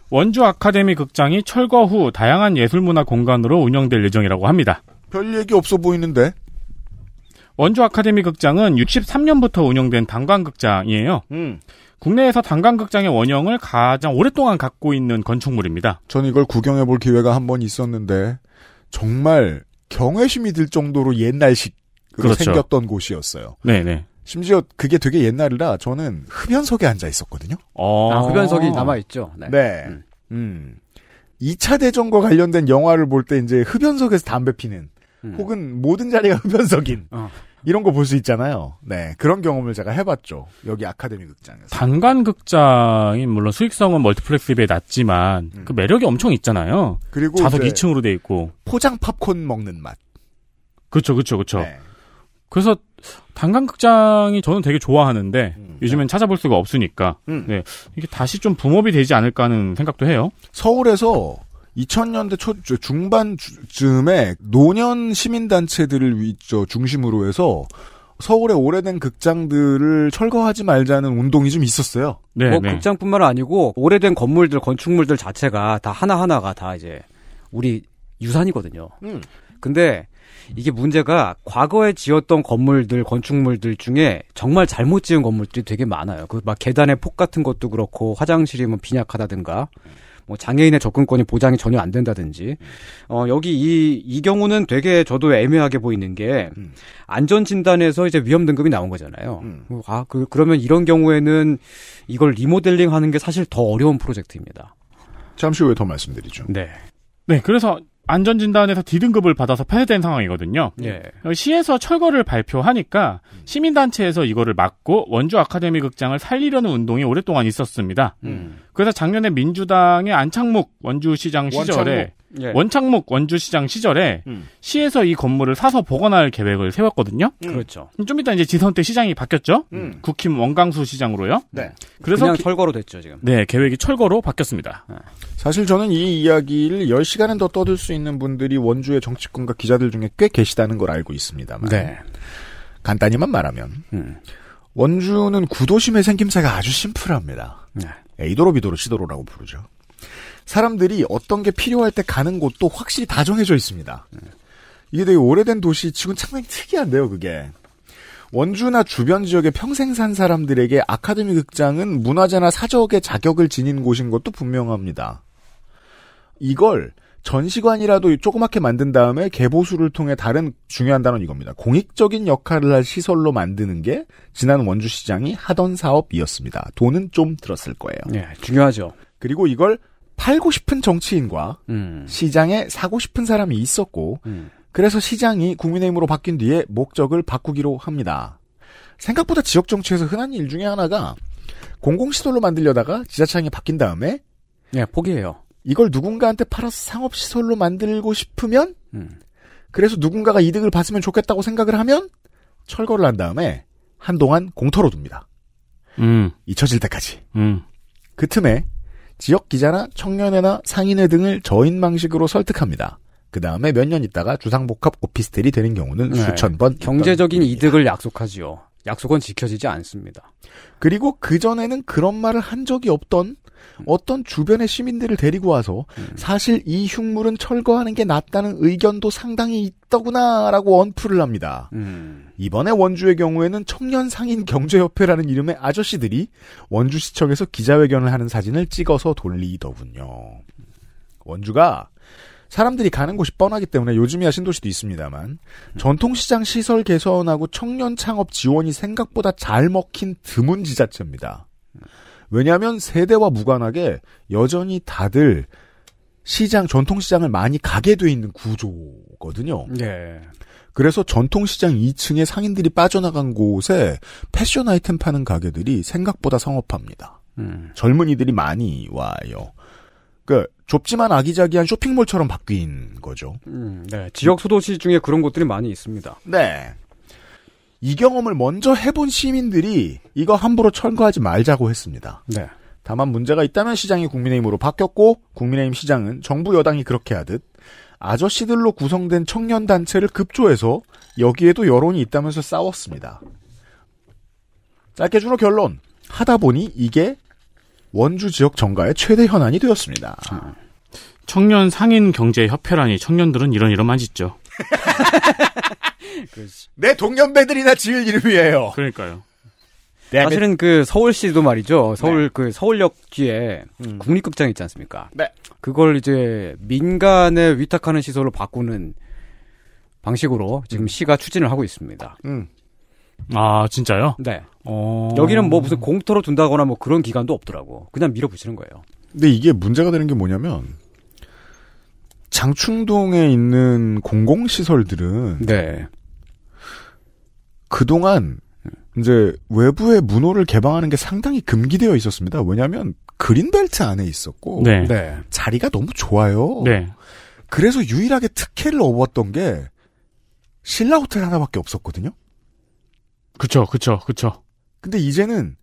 원주 아카데미 극장이 철거 후 다양한 예술문화 공간으로 운영될 예정이라고 합니다. 별 얘기 없어 보이는데? 원주 아카데미 극장은 63년부터 운영된 단관극장이에요. 음. 국내에서 단관극장의 원형을 가장 오랫동안 갖고 있는 건축물입니다. 저는 이걸 구경해 볼 기회가 한 번 있었는데 정말 경외심이 들 정도로 옛날식 그렇죠. 생겼던 곳이었어요. 네네. 네. 심지어 그게 되게 옛날이라 저는 흡연석에 앉아 있었거든요. 어... 아, 흡연석이 남아 있죠. 네. 네. 음. 음. 2차 대전과 관련된 영화를 볼 때 이제 흡연석에서 담배 피는 음. 혹은 모든 자리가 흡연석인 어. 이런 거 볼 수 있잖아요. 네, 그런 경험을 제가 해봤죠. 여기 아카데미 극장에서. 단간 극장이 물론 수익성은 멀티플렉스에 비해 낮지만 음. 그 매력이 엄청 있잖아요. 그리고 좌석 2층으로 돼 있고 포장 팝콘 먹는 맛. 그렇죠, 그렇죠, 그렇죠. 네. 그래서 단간 극장이 저는 되게 좋아하는데 음, 네. 요즘엔 네. 찾아볼 수가 없으니까 음. 네, 이게 다시 좀 붐업이 되지 않을까 하는 생각도 해요. 서울에서 2000년대 초 중반쯤에 노년 시민단체들을 위, 저, 중심으로 해서 서울의 오래된 극장들을 철거하지 말자는 운동이 좀 있었어요. 네, 뭐 네. 극장뿐만 아니고 오래된 건물들, 건축물들 자체가 다 하나하나가 다 이제 우리 유산이거든요. 음. 근데 이게 문제가 과거에 지었던 건물들, 건축물들 중에 정말 잘못 지은 건물들이 되게 많아요. 그 막 계단의 폭 같은 것도 그렇고 화장실이 뭐 빈약하다든가. 뭐 장애인의 접근권이 보장이 전혀 안 된다든지 음. 어 여기 이이 이 경우는 되게 저도 애매하게 보이는 게 음. 안전 진단에서 이제 위험 등급이 나온 거잖아요. 음. 뭐, 아 그, 그러면 이런 경우에는 이걸 리모델링 하는 게 사실 더 어려운 프로젝트입니다. 잠시 후에 더 말씀드리죠. 네. 네, 그래서 안전진단에서 D등급을 받아서 폐쇄된 상황이거든요. 예. 어, 시에서 철거를 발표하니까 시민단체에서 이거를 막고 원주 아카데미 극장을 살리려는 운동이 오랫동안 있었습니다. 음. 그래서 작년에 민주당의 안창묵 원주시장 시절에 예. 원창목 원주시장 시절에 음. 시에서 이 건물을 사서 복원할 계획을 세웠거든요. 음. 그렇죠. 음, 좀 이따 이제 지선 때 시장이 바뀌었죠. 음. 국힘 원광수 시장으로요. 네. 그래서 그냥 철거로 됐죠 지금. 네, 계획이 철거로 바뀌었습니다. 네. 사실 저는 이 이야기를 10시간은 더 떠들 수 있는 분들이 원주의 정치권과 기자들 중에 꽤 계시다는 걸 알고 있습니다만. 네. 간단히만 말하면 음. 원주는 구도심의 생김새가 아주 심플합니다. 네. 에이도로 비도로 시도로라고 부르죠. 사람들이 어떤 게 필요할 때 가는 곳도 확실히 다 정해져 있습니다. 이게 되게 오래된 도시 지금 상당히 특이한데요, 그게. 원주나 주변 지역에 평생 산 사람들에게 아카데미 극장은 문화재나 사적의 자격을 지닌 곳인 것도 분명합니다. 이걸 전시관이라도 조그맣게 만든 다음에 개보수를 통해 다른 중요한 단어는 이겁니다. 공익적인 역할을 할 시설로 만드는 게 지난 원주시장이 하던 사업이었습니다. 돈은 좀 들었을 거예요. 네, 중요하죠. 그리고 이걸 팔고 싶은 정치인과 음. 시장에 사고 싶은 사람이 있었고 음. 그래서 시장이 국민의힘으로 바뀐 뒤에 목적을 바꾸기로 합니다. 생각보다 지역 정치에서 흔한 일 중에 하나가 공공시설로 만들려다가 지자체장이 바뀐 다음에 예, 포기해요. 이걸 누군가한테 팔아서 상업시설로 만들고 싶으면 음. 그래서 누군가가 이득을 봤으면 좋겠다고 생각을 하면 철거를 한 다음에 한동안 공터로 둡니다. 음. 잊혀질 때까지. 음. 그 틈에 지역 기자나 청년회나 상인회 등을 저인 방식으로 설득합니다. 그 다음에 몇 년 있다가 주상복합 오피스텔이 되는 경우는 네. 수천 번. 경제적인 이득을 약속하지요. 약속은 지켜지지 않습니다. 그리고 그전에는 그런 말을 한 적이 없던 음. 어떤 주변의 시민들을 데리고 와서 음. 사실 이 흉물은 철거하는 게 낫다는 의견도 상당히 있더구나라고 언프을 합니다. 음. 이번에 원주의 경우에는 청년상인 경제협회라는 이름의 아저씨들이 원주시청에서 기자회견을 하는 사진을 찍어서 돌리더군요. 원주가 사람들이 가는 곳이 뻔하기 때문에 요즘이야 신도시도 있습니다만 음. 전통시장 시설 개선하고 청년 창업 지원이 생각보다 잘 먹힌 드문 지자체입니다. 왜냐하면 세대와 무관하게 여전히 다들 시장 전통시장을 많이 가게 돼 있는 구조거든요. 네. 그래서 전통시장 2층에 상인들이 빠져나간 곳에 패션 아이템 파는 가게들이 생각보다 성업합니다. 음. 젊은이들이 많이 와요. 그 좁지만 아기자기한 쇼핑몰처럼 바뀐 거죠. 음, 네. 지역 소도시 중에 그런 곳들이 많이 있습니다. 네. 이 경험을 먼저 해본 시민들이 이거 함부로 철거하지 말자고 했습니다. 네. 다만 문제가 있다면 시장이 국민의힘으로 바뀌었고 국민의힘 시장은 정부 여당이 그렇게 하듯 아저씨들로 구성된 청년 단체를 급조해서 여기에도 여론이 있다면서 싸웠습니다. 짧게 주로 결론. 하다 보니 이게 원주 지역 정가의 최대 현안이 되었습니다. 청년 상인 경제 협회라니 청년들은 이런 이름만 짓죠. 그 내 동년배들이나 지을 이름이에요. 그러니까요. 사실은 그 서울시도 말이죠. 서울 네. 그 서울역 뒤에 음. 국립극장 있지 않습니까? 네. 그걸 이제 민간에 위탁하는 시설로 바꾸는 방식으로 지금 음. 시가 추진을 하고 있습니다. 음. 아 진짜요? 네. 어... 여기는 뭐 무슨 공터로 둔다거나 뭐 그런 기간도 없더라고. 그냥 밀어붙이는 거예요. 근데 이게 문제가 되는 게 뭐냐면 장충동에 있는 공공시설들은 네. 그동안 이제 외부의 문호를 개방하는 게 상당히 금기되어 있었습니다. 왜냐하면 그린벨트 안에 있었고 네. 네. 자리가 너무 좋아요. 네. 그래서 유일하게 특혜를 얻었던 게 신라 호텔 하나밖에 없었거든요. 그렇죠그렇죠그렇죠 근데 이제는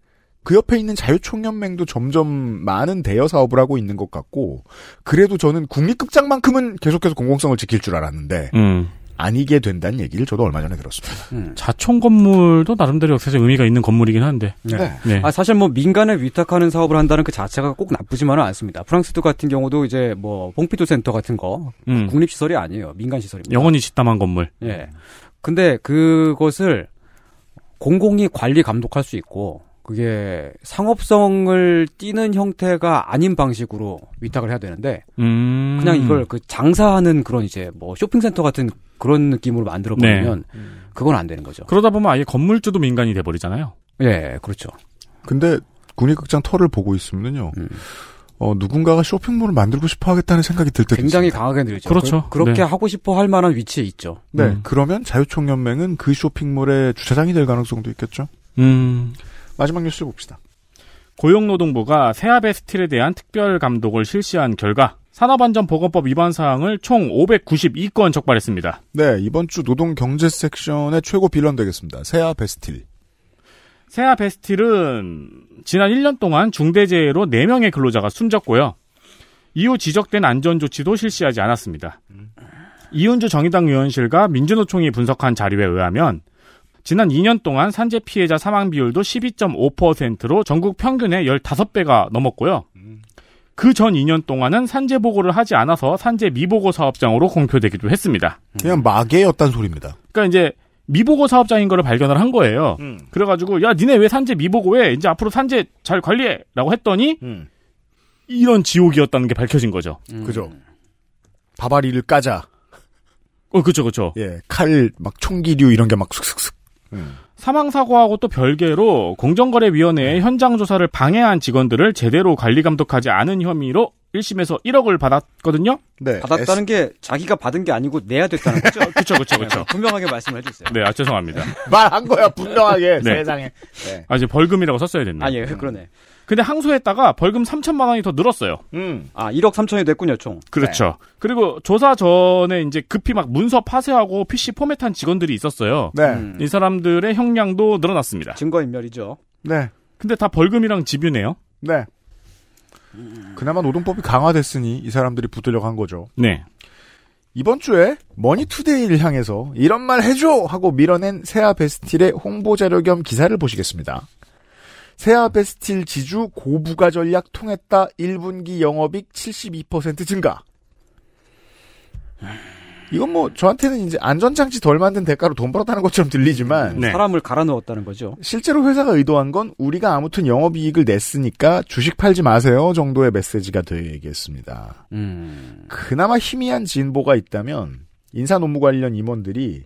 그 옆에 있는 자유총연맹도 점점 많은 대여 사업을 하고 있는 것 같고, 그래도 저는 국립극장만큼은 계속해서 공공성을 지킬 줄 알았는데, 음. 아니게 된다는 얘기를 저도 얼마 전에 들었습니다. 음. 자촌 건물도 나름대로 역사적 의미가 있는 건물이긴 한데. 네. 네. 네. 아, 사실 뭐민간을 위탁하는 사업을 한다는 그 자체가 꼭 나쁘지만은 않습니다. 프랑스도 같은 경우도 이제 뭐 봉피도 센터 같은 거 음. 국립 시설이 아니에요. 민간 시설입니다. 영원히 집담한 건물. 예. 네. 근데 그것을 공공이 관리 감독할 수 있고 그게 상업성을 띠는 형태가 아닌 방식으로 위탁을 해야 되는데 음. 그냥 이걸 그 장사하는 그런 이제 뭐 쇼핑센터 같은 그런 느낌으로 만들어 버리면 네. 음. 그건 안 되는 거죠. 그러다 보면 아예 건물주도 민간이 돼 버리잖아요. 예, 그렇죠. 근데 국립극장 터를 보고 있으면요. 음. 어, 누군가가 쇼핑몰을 만들고 싶어 하겠다는 생각이 들 때도 굉장히 있습니다. 강하게 들죠. 그렇죠. 그, 렇게 네. 하고 싶어 할 만한 위치에 있죠. 네. 음. 그러면 자유총연맹은 그 쇼핑몰의 주차장이 될 가능성도 있겠죠. 음. 마지막 뉴스 봅시다. 고용노동부가 세아베 스틸에 대한 특별 감독을 실시한 결과 산업안전보건법 위반 사항을 총 592건 적발했습니다. 네, 이번 주 노동 경제 섹션의 최고 빌런 되겠습니다. 세아베 스틸. 세아 베스틸은 지난 1년 동안 중대재해로 4명의 근로자가 숨졌고요. 이후 지적된 안전 조치도 실시하지 않았습니다. 이윤주 정의당 의원실과 민주노총이 분석한 자료에 의하면 지난 2년 동안 산재 피해자 사망 비율도 12.5%로 전국 평균의 15배가 넘었고요. 그 전 2년 동안은 산재 보고를 하지 않아서 산재 미보고 사업장으로 공표되기도 했습니다. 그냥 마개였단 소리입니다. 그러니까 이제 미보고 사업자인 거를 발견을 한 거예요. 음. 그래가지고 야 니네 왜 산재 미보고 해? 이제 앞으로 산재 잘 관리해라고 했더니 음. 이런 지옥이었다는 게 밝혀진 거죠. 음. 그죠. 바바리를 까자. 어 그죠 그죠. 예, 칼 막 총기류 이런 게 막 쓱쓱쓱. 슥 음. 사망 사고하고 또 별개로 공정거래위원회의 현장 조사를 방해한 직원들을 제대로 관리 감독하지 않은 혐의로 1심에서 1억을 받았거든요. 네. 받았다는 S... 게 자기가 받은 게 아니고 내야 됐다는 거죠. 그렇죠, 그렇죠, 그렇죠. 분명하게 말씀을 해주세요. 네, 아 죄송합니다. 말한 거야 분명하게 네. 세상에. 네. 아 이제 벌금이라고 썼어야 됐네. 아 예, 그러네. 근데 항소했다가 벌금 3천만 원이 더 늘었어요. 음. 아 1억 3천이 됐군요, 총. 그렇죠. 네. 그리고 조사 전에 이제 급히 막 문서 파쇄하고 PC 포맷한 직원들이 있었어요. 네. 음. 이 사람들의 형량도 늘어났습니다. 증거 인멸이죠. 네. 근데 다 벌금이랑 집유네요. 네. 그나마 노동법이 강화됐으니 이 사람들이 붙으려고 한 거죠. 네. 이번 주에 머니투데이를 향해서 이런 말 해줘 하고 밀어낸 세아 베스틸의 홍보 자료 겸 기사를 보시겠습니다. 세아 베스틸 지주 고부가 전략 통했다 1분기 영업익 72% 증가. 이건 뭐 저한테는 이제 안전장치 덜 만든 대가로 돈 벌었다는 것처럼 들리지만 네. 사람을 갈아 넣었다는 거죠. 실제로 회사가 의도한 건 우리가 아무튼 영업이익을 냈으니까 주식 팔지 마세요 정도의 메시지가 되겠습니다. 음. 그나마 희미한 진보가 있다면 인사노무 관련 임원들이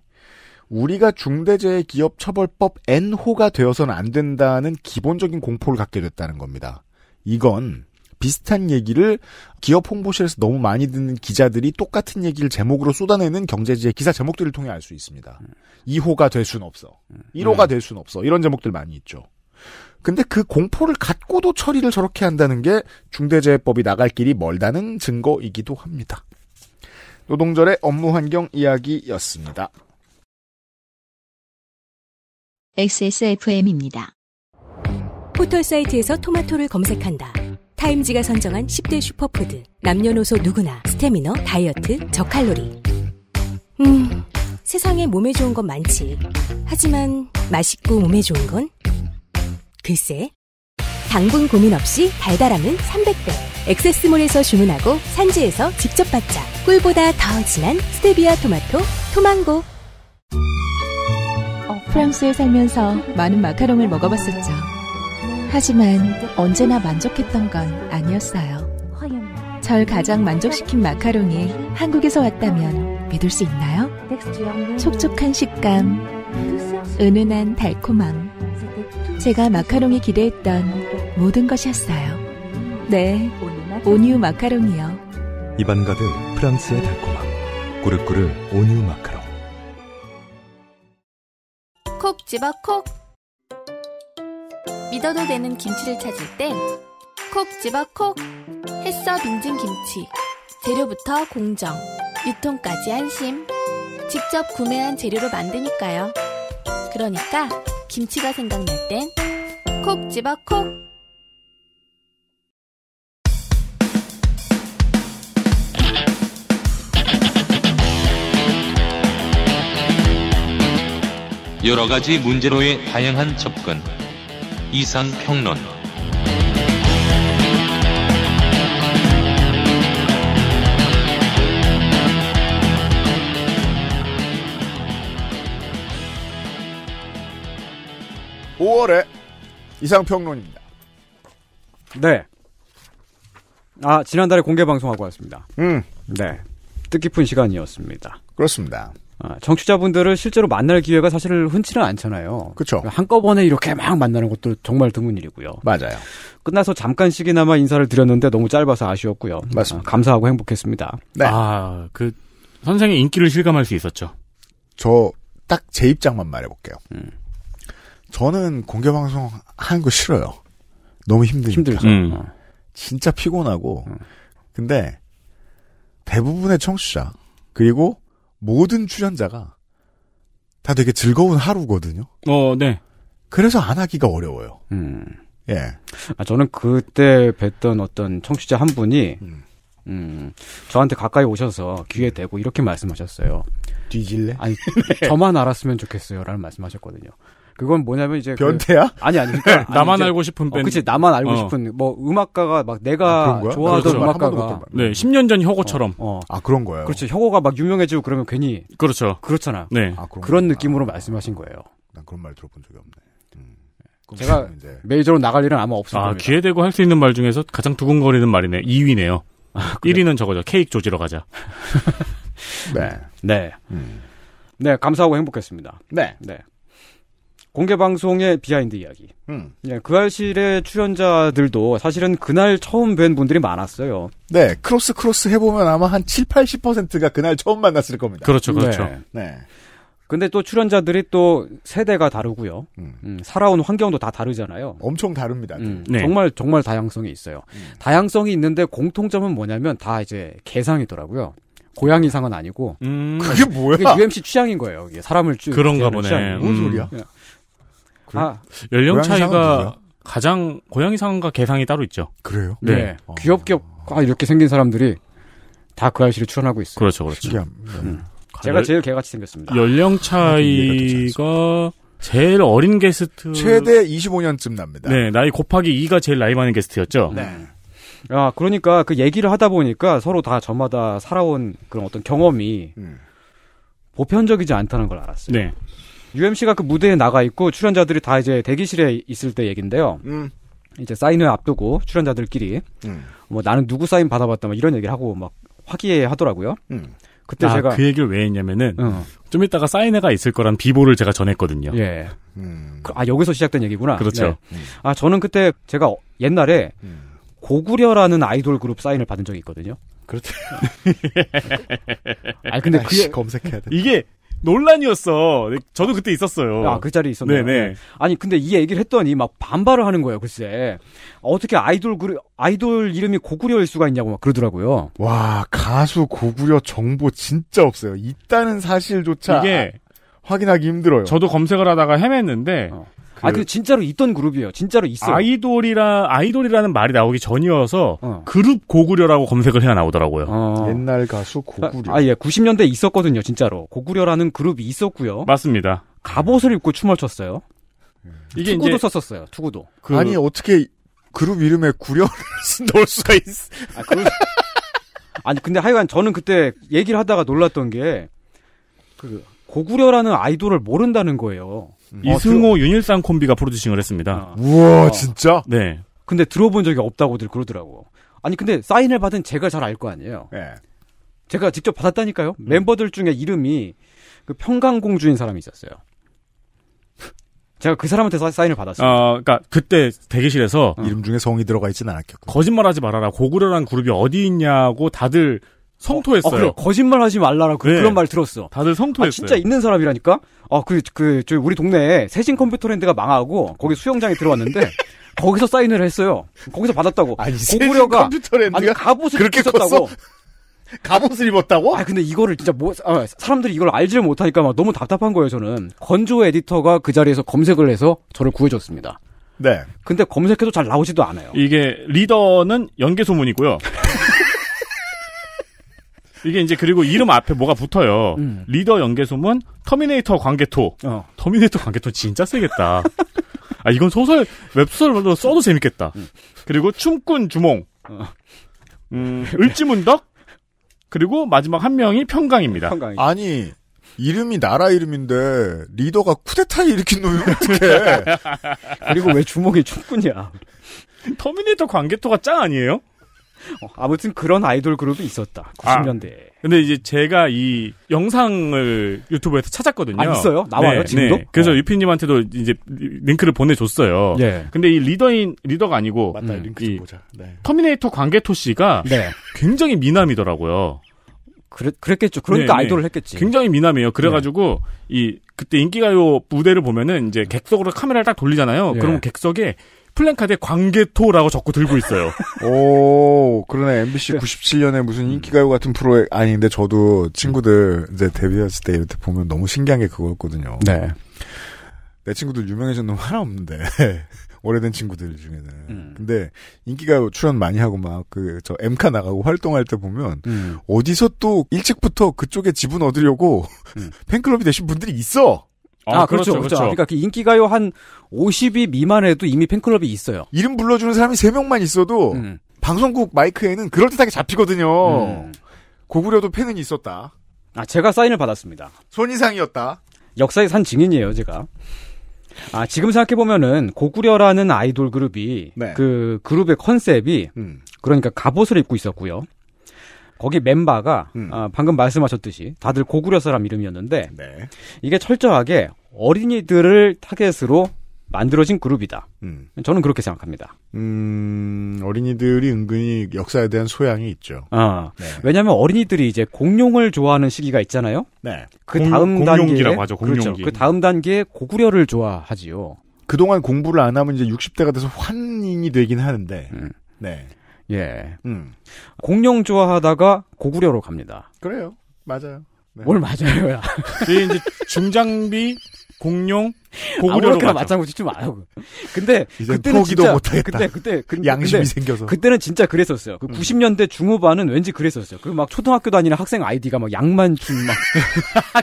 우리가 중대재해기업처벌법 N호가 되어서는 안 된다는 기본적인 공포를 갖게 됐다는 겁니다. 이건 비슷한 얘기를 기업 홍보실에서 너무 많이 듣는 기자들이 똑같은 얘기를 제목으로 쏟아내는 경제지의 기사 제목들을 통해 알 수 있습니다. 2호가 음. 될 수는 없어. 1호가 음. 음. 될 수는 없어. 이런 제목들 많이 있죠. 근데 그 공포를 갖고도 처리를 저렇게 한다는 게 중대재해법이 나갈 길이 멀다는 증거이기도 합니다. 노동절의 업무 환경 이야기였습니다. XSFM입니다. 포털 사이트에서 토마토를 검색한다. 타임지가 선정한 10대 슈퍼푸드. 남녀노소 누구나 스테미너, 다이어트, 저칼로리. 음, 세상에 몸에 좋은 건 많지. 하지만 맛있고 몸에 좋은 건? 글쎄. 당분 고민 없이 달달함은 300배. 액세스몰에서 주문하고 산지에서 직접 받자. 꿀보다 더 진한 스테비아 토마토 토망고. 어, 프랑스에 살면서 많은 마카롱을 먹어봤었죠. 하지만 언제나 만족했던 건 아니었어요. 절 가장 만족시킨 마카롱이 한국에서 왔다면 믿을 수 있나요? 촉촉한 식감, 은은한 달콤함. 제가 마카롱이 기대했던 모든 것이었어요. 네, 오뉴 마카롱이요. 입안 가득 프랑스의 달콤함. 꾸르꾸르 오뉴 마카롱. 콕 집어 콕. 믿어도 되는 김치를 찾을 땐 콕 집어 콕 햇서 빙진 김치 재료부터 공정 유통까지 안심 직접 구매한 재료로 만드니까요 그러니까 김치가 생각날 땐 콕 집어 콕 여러 가지 문제로의 다양한 접근 이상평론 5월에 이상평론입니다. 네. 아, 지난달에 공개 방송하고 왔습니다. 음. 네. 뜻깊은 시간이었습니다. 그렇습니다. 정치자분들을 아, 실제로 만날 기회가 사실 은 흔치는 않잖아요. 그렇죠. 한꺼번에 이렇게 막 만나는 것도 정말 드문 일이고요. 맞아요. 끝나서 잠깐씩이나마 인사를 드렸는데 너무 짧아서 아쉬웠고요. 아, 맞습니다. 아, 감사하고 행복했습니다. 네. 아, 그 선생의 인기를 실감할 수 있었죠. 저 딱 제 입장만 말해볼게요. 음. 저는 공개 방송 하는 거 싫어요. 너무 힘드니 힘들죠. 음. 어. 진짜 피곤하고. 음. 근데 대부분의 청취자 그리고 모든 출연자가 다 되게 즐거운 하루거든요. 어, 네. 그래서 안 하기가 어려워요. 음. 예. 아, 저는 그때 뵀던 어떤 청취자 한 분이 음. 음, 저한테 가까이 오셔서 귀에 대고 이렇게 말씀하셨어요. 뒤질래? 아니, 네. 저만 알았으면 좋겠어요. 라는 말씀하셨거든요. 그건 뭐냐면 이제 그 변태야? 그, 아니 아니 그러니까 아니, 나만 이제, 알고 싶은 밴. 어, 그치 나만 알고 어. 싶은 뭐 음악가가 막 내가 아, 좋아하던 그렇죠. 음악가가 네 10년 전 혁오처럼 어, 어, 아 그런 거예요. 그렇지 혁오가 막 유명해지고 그러면 괜히 그렇죠. 그렇잖아. 네 아, 그런 느낌으로 말씀하신 거예요. 난 그런 말 들어본 적이 없네. 음. 제가 이제... 메이저로 나갈 일은 아마 없을 아, 겁니다. 기회되고 할 수 있는 말 중에서 가장 두근거리는 말이네. 2위네요. 아, 그래? 1위는 저거죠. 케이크 조지러 가자. 네. 네. 음. 네, 감사하고 행복했습니다. 네. 네. 공개 방송의 비하인드 이야기. 음. 예, 그 알실의 출연자들도 사실은 그날 처음 뵌 분들이 많았어요. 네, 크로스 크로스 해보면 아마 한 7, 80%가 그날 처음 만났을 겁니다. 그렇죠, 네. 그렇죠. 네. 네. 근데 또 출연자들이 또 세대가 다르고요. 음. 음, 살아온 환경도 다 다르잖아요. 엄청 다릅니다. 음, 네. 정말 정말 다양성이 있어요. 음. 다양성이 있는데 공통점은 뭐냐면 다 이제 개상이더라고요. 고양이상은 아니고 음. 그게 뭐야? 그게 UMC 취향인 거예요. 사람을 쭉 그런가 보네. 취향뭔 소리야? 예. 그, 아, 연령 차이가 가장 고양이 상과 황 개상이 따로 있죠. 그래요? 네. 네. 아. 귀엽게 아, 이렇게 생긴 사람들이 다 그 아이씨를 출연하고 있어요. 그렇죠, 그렇죠. 음. 네. 음. 제가 제일 개같이 생겼습니다. 연령 아, 차이가 제일 어린 게스트 최대 25년쯤 납니다. 네, 나이 곱하기 2가 제일 나이 많은 게스트였죠. 네. 네. 아, 그러니까 그 얘기를 하다 보니까 서로 다 저마다 살아온 그런 어떤 경험이 음. 보편적이지 않다는 걸 알았어요. 네. UMC가 그 무대에 나가 있고 출연자들이 다 이제 대기실에 있을 때 얘긴데요. 음. 이제 사인회 앞두고 출연자들끼리 음. 뭐 나는 누구 사인 받아봤다 막 뭐 이런 얘기를 하고 막 화기애 애 하더라고요. 음. 그때 아, 제가 그 얘기를 왜 했냐면은 어. 좀 이따가 사인회가 있을 거란 비보를 제가 전했거든요. 예. 음. 그, 아 여기서 시작된 얘기구나. 그렇죠. 네. 음. 아 저는 그때 제가 옛날에 음. 고구려라는 아이돌 그룹 사인을 받은 적이 있거든요. 그렇죠. 아 근데 그 검색해야 돼. 이게 논란이었어. 네, 저도 그때 있었어요. 아, 그 자리에 있었네요. 네, 네. 네 아니, 근데 이 얘기를 했더니 막 반발을 하는 거예요, 글쎄. 어떻게 아이돌 그룹, 아이돌 이름이 고구려일 수가 있냐고 막 그러더라고요. 와, 가수 고구려 정보 진짜 없어요. 있다는 사실조차 이게 확인하기 힘들어요. 저도 검색을 하다가 헤맸는데 어. 그 아, 그 진짜로 있던 그룹이에요. 진짜로 있어요. 아이돌이라 아이돌이라는 말이 나오기 전이어서 어. 그룹 고구려라고 검색을 해야 나오더라고요. 어. 옛날 가수 고구려. 아, 아, 예, 90년대 있었거든요, 진짜로. 고구려라는 그룹이 있었고요. 맞습니다. 갑옷을 입고 춤을 췄어요. 이게 투구도 이제... 썼었어요. 투구도. 그... 아니 어떻게 그룹 이름에 구려를 넣을 수가 있? 아, 그... 아니 근데 하여간 저는 그때 얘기를 하다가 놀랐던 게 그 고구려라는 아이돌을 모른다는 거예요. 음. 이승호 어, 그... 윤일상 콤비가 프로듀싱을 했습니다. 아. 우와 어. 진짜? 네. 근데 들어본 적이 없다고들 그러더라고. 아니 근데 사인을 받은 제가 잘 알 거 아니에요. 네. 제가 직접 받았다니까요. 음. 멤버들 중에 이름이 그 평강공주인 사람이 있었어요. 제가 그 사람한테 사인을 받았어요. 아, 그러니까 그때 대기실에서 어. 이름 중에 성이 들어가 있지는 않았겠고 거짓말하지 말아라. 고구려란 그룹이 어디 있냐고 다들 성토했어요. 어, 거짓말 하지 말라라고 그, 네. 그런 말 들었어. 다들 성토했어요. 아, 진짜 있는 사람이라니까? 아, 그, 그, 저 우리 동네에 세신 컴퓨터 랜드가 망하고 거기 수영장에 들어왔는데 거기서 사인을 했어요. 거기서 받았다고. 아니, 고구려가 컴퓨터 랜드가 아니, 갑옷을 그렇게 입었다고. 컸어? 갑옷을 입었다고? 아 근데 이거를 진짜 뭐 아, 사람들이 이걸 알지를 못하니까 막 너무 답답한 거예요 저는 건조 에디터가 그 자리에서 검색을 해서 저를 구해줬습니다. 네. 근데 검색해도 잘 나오지도 않아요. 이게 리더는 연개 소문이고요. 이게 이제 그리고 이름 앞에 뭐가 붙어요. 음. 리더 연계소문 터미네이터 관계토. 어. 터미네이터 관계토 진짜 세겠다. 아 이건 소설 웹소설로 써도 재밌겠다. 음. 그리고 춤꾼 주몽. 어. 음, 을지문덕 그리고 마지막 한 명이 평강입니다. 평강이. 아니 이름이 나라 이름인데 리더가 쿠데타 일으킨 놈이 어떡해. 그리고 왜 주먹이 춤꾼이야. 터미네이터 관계토가 짱 아니에요? 어, 아무튼 그런 아이돌 그룹이 있었다. 90년대. 아, 근데 이제 제가 이 영상을 유튜브에서 찾았거든요. 아, 있어요? 나와요, 네, 네. 지금도? 네. 그래서 어. 유피님한테도 이제 링크를 보내줬어요. 예. 근데 이 리더인, 리더가 아니고. 맞다, 음, 링크 좀 보자. 네. 터미네이터 관계토 씨가. 네. 굉장히 미남이더라고요. 그랬, 그랬겠죠. 그러니까 네, 네 아이돌을 했겠지. 굉장히 미남이에요. 그래가지고, 네. 이, 그때 인기가요 무대를 보면은 이제 객석으로 카메라를 딱 돌리잖아요. 네. 그러면 객석에 플랜카드에 광개토라고 적고 들고 있어요. 오, 그러네. MBC 97년에 무슨 인기가요 같은 프로에, 아니, 근데 저도 친구들 이제 데뷔했을 때 이렇게 보면 너무 신기한 게 그거였거든요. 네. 내 친구들 유명해진 놈 하나 없는데. 오래된 친구들 중에는. 음. 근데 인기가 요 출연 많이 하고 막 그저 엠카 나가고 활동할 때 보면 음. 어디서 또 일찍부터 그쪽에 지분 얻으려고 음. 팬클럽이 되신 분들이 있어. 아, 아, 그렇죠, 그렇죠. 그렇죠. 그렇죠. 그러니까 그 인기가요 한 50위 미만 에도 이미 팬클럽이 있어요. 이름 불러주는 사람이 3명만 있어도 음. 방송국 마이크에는 그럴듯하게 잡히거든요. 음. 고구려도 팬은 있었다. 아, 제가 사인을 받았습니다. 손이상이었다. 역사의 산 증인이에요, 제가. 아, 지금 생각해보면은, 고구려라는 아이돌 그룹이, 네. 그 그룹의 컨셉이, 음. 그러니까 갑옷을 입고 있었고요. 거기 멤버가, 음. 아, 방금 말씀하셨듯이, 다들 고구려 사람 이름이었는데, 네. 이게 철저하게 어린이들을 타겟으로 만들어진 그룹이다. 음. 저는 그렇게 생각합니다. 음, 어린이들이 은근히 역사에 대한 소양이 있죠. 아, 네. 왜냐하면 어린이들이 이제 공룡을 좋아하는 시기가 있잖아요. 네. 그 공, 다음 단계에 하죠, 그렇죠. 공룡기. 그렇죠. 그 다음 단계에 고구려를 좋아하지요. 그동안 공부를 안 하면 이제 60대가 돼서 환인이 되긴 하는데. 음. 네. 예. 음. 공룡 좋아하다가 고구려로 갑니다. 그래요. 맞아요. 네. 뭘 맞아요야. 이게 이제 중장비 공룡 아무렇게나 맞장구치좀 안 하고. 근데 그때는 진짜 못 그때 그때 그, 양심이 근데, 생겨서. 그때는 진짜 그랬었어요. 그 90년대 음. 중후반은 왠지 그랬었어요. 그막 초등학교 다니는 학생 아이디가 막 양만춘 막.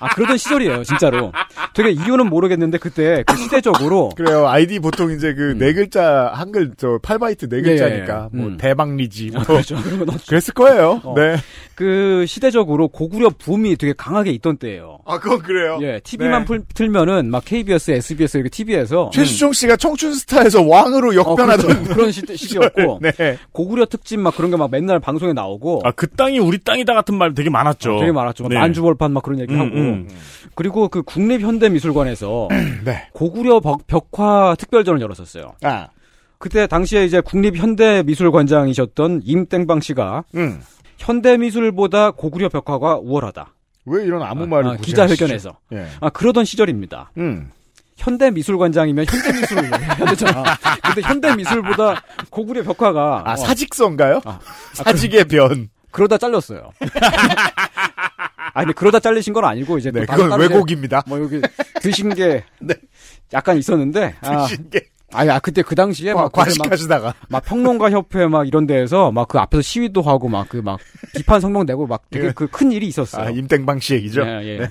아 그러던 시절이에요, 진짜로. 되게 이유는 모르겠는데 그때 그 시대적으로. 그래요. 아이디 보통 이제 그네 음. 네 글자 한글 저 8바이트 네 예, 예, 글자니까 예, 예. 뭐 음. 대박리지 아, 뭐. 아, 그렇죠. 그랬을 거예요. 어. 네. 그 시대적으로 고구려 붐이 되게 강하게 있던 때예요. 아 그건 그래요. 예, TV만 네. 틀면은 보면 막 KBS, SBS 이렇게 TV에서 음. 최수종 씨가 청춘스타에서 왕으로 역변하던 어, 그렇죠. 그런 시, 대 시기였고 네. 고구려 특집 막 그런 게 막 맨날 방송에 나오고 아 그 땅이 우리 땅이다 같은 말 되게 많았죠. 어, 되게 많았죠. 네. 만주벌판 막 그런 얘기하고 음, 음, 그리고 그 국립현대미술관에서 네. 고구려 벽, 화 특별전을 열었었어요. 아. 그때 당시에 이제 국립현대미술관장이셨던 임땡방 씨가 음. 현대미술보다 고구려 벽화가 우월하다. 왜 이런 아무 아, 말을 아, 기자회견에서 예. 아 그러던 시절입니다. 음. 현대 미술관장이면 현대 미술을 해야 되잖아. 근데 현대 미술보다 고구려 벽화가 아 어. 사직선가요? 아, 아 사직의 변. 그러다 잘렸어요. 아니 그러다 잘리신 건 아니고 이제 네, 그건 왜곡입니다. 뭐 여기 드신 게 네. 약간 있었는데 아. 드신 아, 게 아니, 아, 그때 그 당시에 어, 막. 과식하시다가. 막, 막 평론가 협회 막 이런 데에서 막 그 앞에서 시위도 하고 막 그막 그 비판 성명 내고 막 되게 예. 그큰 일이 있었어요. 아, 임땡방 씨 얘기죠? 예, 예. 네.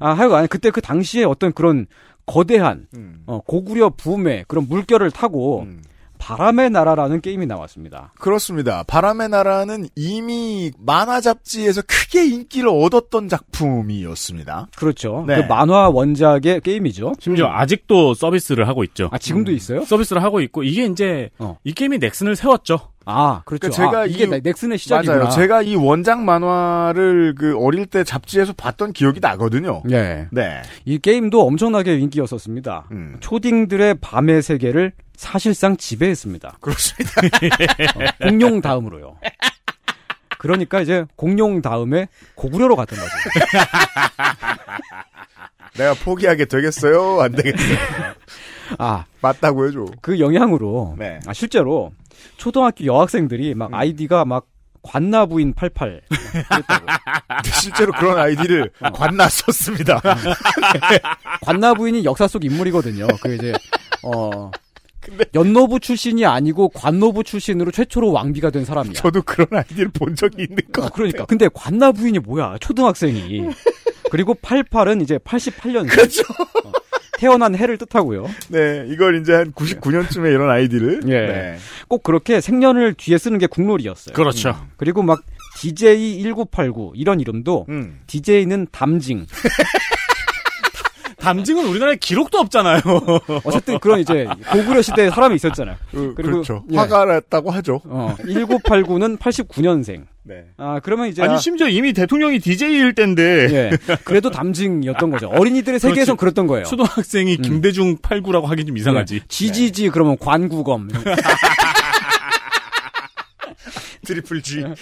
아, 하여간 그때 그 당시에 어떤 그런 거대한, 음. 어, 고구려 붐의 그런 물결을 타고 음. 바람의 나라라는 게임이 나왔습니다. 그렇습니다. 바람의 나라는 이미 만화 잡지에서 크게 인기를 얻었던 작품이었습니다. 그렇죠. 그 네. 그 만화 원작의 게임이죠. 심지어 음. 아직도 서비스를 하고 있죠. 아, 지금도 음. 있어요? 서비스를 하고 있고 이게 이제 어. 이 게임이 넥슨을 세웠죠. 아, 그렇죠. 그러니까 제가 아, 이게 이, 넥슨의 시작이구나. 맞아요. 제가 이 원작 만화를 그 어릴 때 잡지에서 봤던 기억이 나거든요. 네. 네. 이 게임도 엄청나게 인기였었습니다. 음. 초딩들의 밤의 세계를 사실상 지배했습니다. 그렇습니다. 어, 공룡 다음으로요. 그러니까 이제 공룡 다음에 고구려로 갔던 거죠. 내가 포기하게 되겠어요? 안 되겠어요? 아. 맞다고 해줘. 그 영향으로. 네. 아, 실제로 초등학교 여학생들이 막 음. 아이디가 막 관나부인 88. 실제로 그런 아이디를 어. 관나 썼습니다. 음. 관나부인이 역사 속 인물이거든요. 그 이제 어 근데... 연노부 출신이 아니고 관노부 출신으로 최초로 왕비가 된 사람이야. 저도 그런 아이디를 본 적이 있는 거. 어, 아, 그러니까. 근데 관나부인이 뭐야? 초등학생이. 그리고 88은 이제 88년생. 그렇죠. 어. 태어난 해를 뜻하고요. 네, 이걸 이제 한 99년쯤에 이런 아이디를. 예. 네. 꼭 그렇게 생년을 뒤에 쓰는 게 국룰이었어요. 그렇죠. 음. 그리고 막 DJ 1989 이런 이름도 음. DJ는 담징. 감증은 우리나라에 기록도 없잖아요. 어쨌든 그런 이제 고구려 시대에 사람이 있었잖아요. 그, 그렇죠. 그리고 그렇죠. 예. 화가 였다고 하죠. 어, 1989는 89년생. 네. 아, 그러면 이제. 아니, 심지어 이미 대통령이 DJ일 때인데. 예. 그래도 담징이었던 거죠. 어린이들의 그렇죠. 세계에서그랬던 거예요. 초등학생이 음. 김대중 89라고 하긴 좀 이상하지. 예. 지지 g 네. 그러면 관구검. 트리플 G.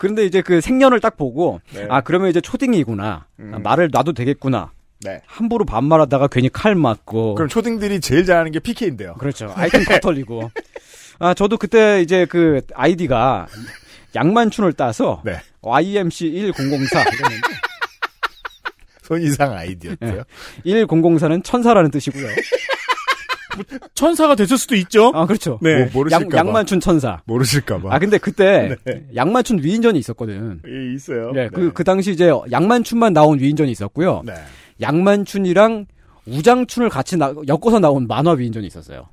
그런데 이제 그 생년을 딱 보고 네. 아 그러면 이제 초딩이구나 음. 아, 말을 놔도 되겠구나. 네. 함부로 반말하다가 괜히 칼 맞고. 그럼 초딩들이 제일 잘하는 게 PK인데요. 그렇죠. 아이템 다 털리고. 아 저도 그때 이제 그 아이디가 양만춘을 따서 네. YMC 1004 이랬는데. 손 이상 아이디였죠. 네. 1004는 천사라는 뜻이고요. 뭐 천사가 되실 수도 있죠. 아 그렇죠. 네. 뭐, 모르실까 양, 양만춘 천사. 모르실까봐. 아 근데 그때 네. 양만춘 위인전이 있었거든. 예, 있어요. 네. 그그 네. 그 당시 이제 양만춘만 나온 위인전이 있었고요. 네. 양만춘이랑 우장춘을 같이 나, 엮어서 나온 만화 위인전이 있었어요.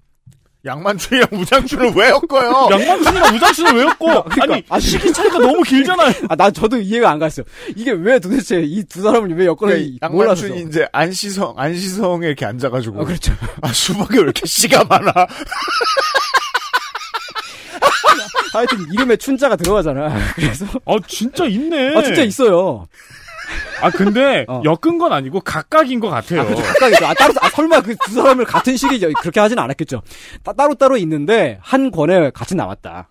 양만춘이랑 우장춘을 왜 엮어요? 양만춘이랑 우장춘을 왜 엮고? 그러니까, 아니, 아, 시기 차이가 너무 길잖아요. 아, 난 저도 이해가 안 갔어요. 이게 왜 도대체 이 두 사람을 왜 엮었는지 그러니 몰라서. 양만춘이 이제 안시성, 안시성에 이렇게 앉아가지고. 아, 그렇죠. 아, 수박이 왜 이렇게 씨가 많아? 하여튼 이름에 춘자가 들어가잖아. 그래서. 아, 진짜 있네. 아, 진짜 있어요. 아 근데 어. 엮은 건 아니고 각각인 것 같아요. 아, 그렇죠. 각각이죠. 아, 따로 아, 설마 그 두 사람을 같은 시기 그렇게 하진 않았겠죠. 따, 따로 따로 있는데 한 권에 같이 나왔다.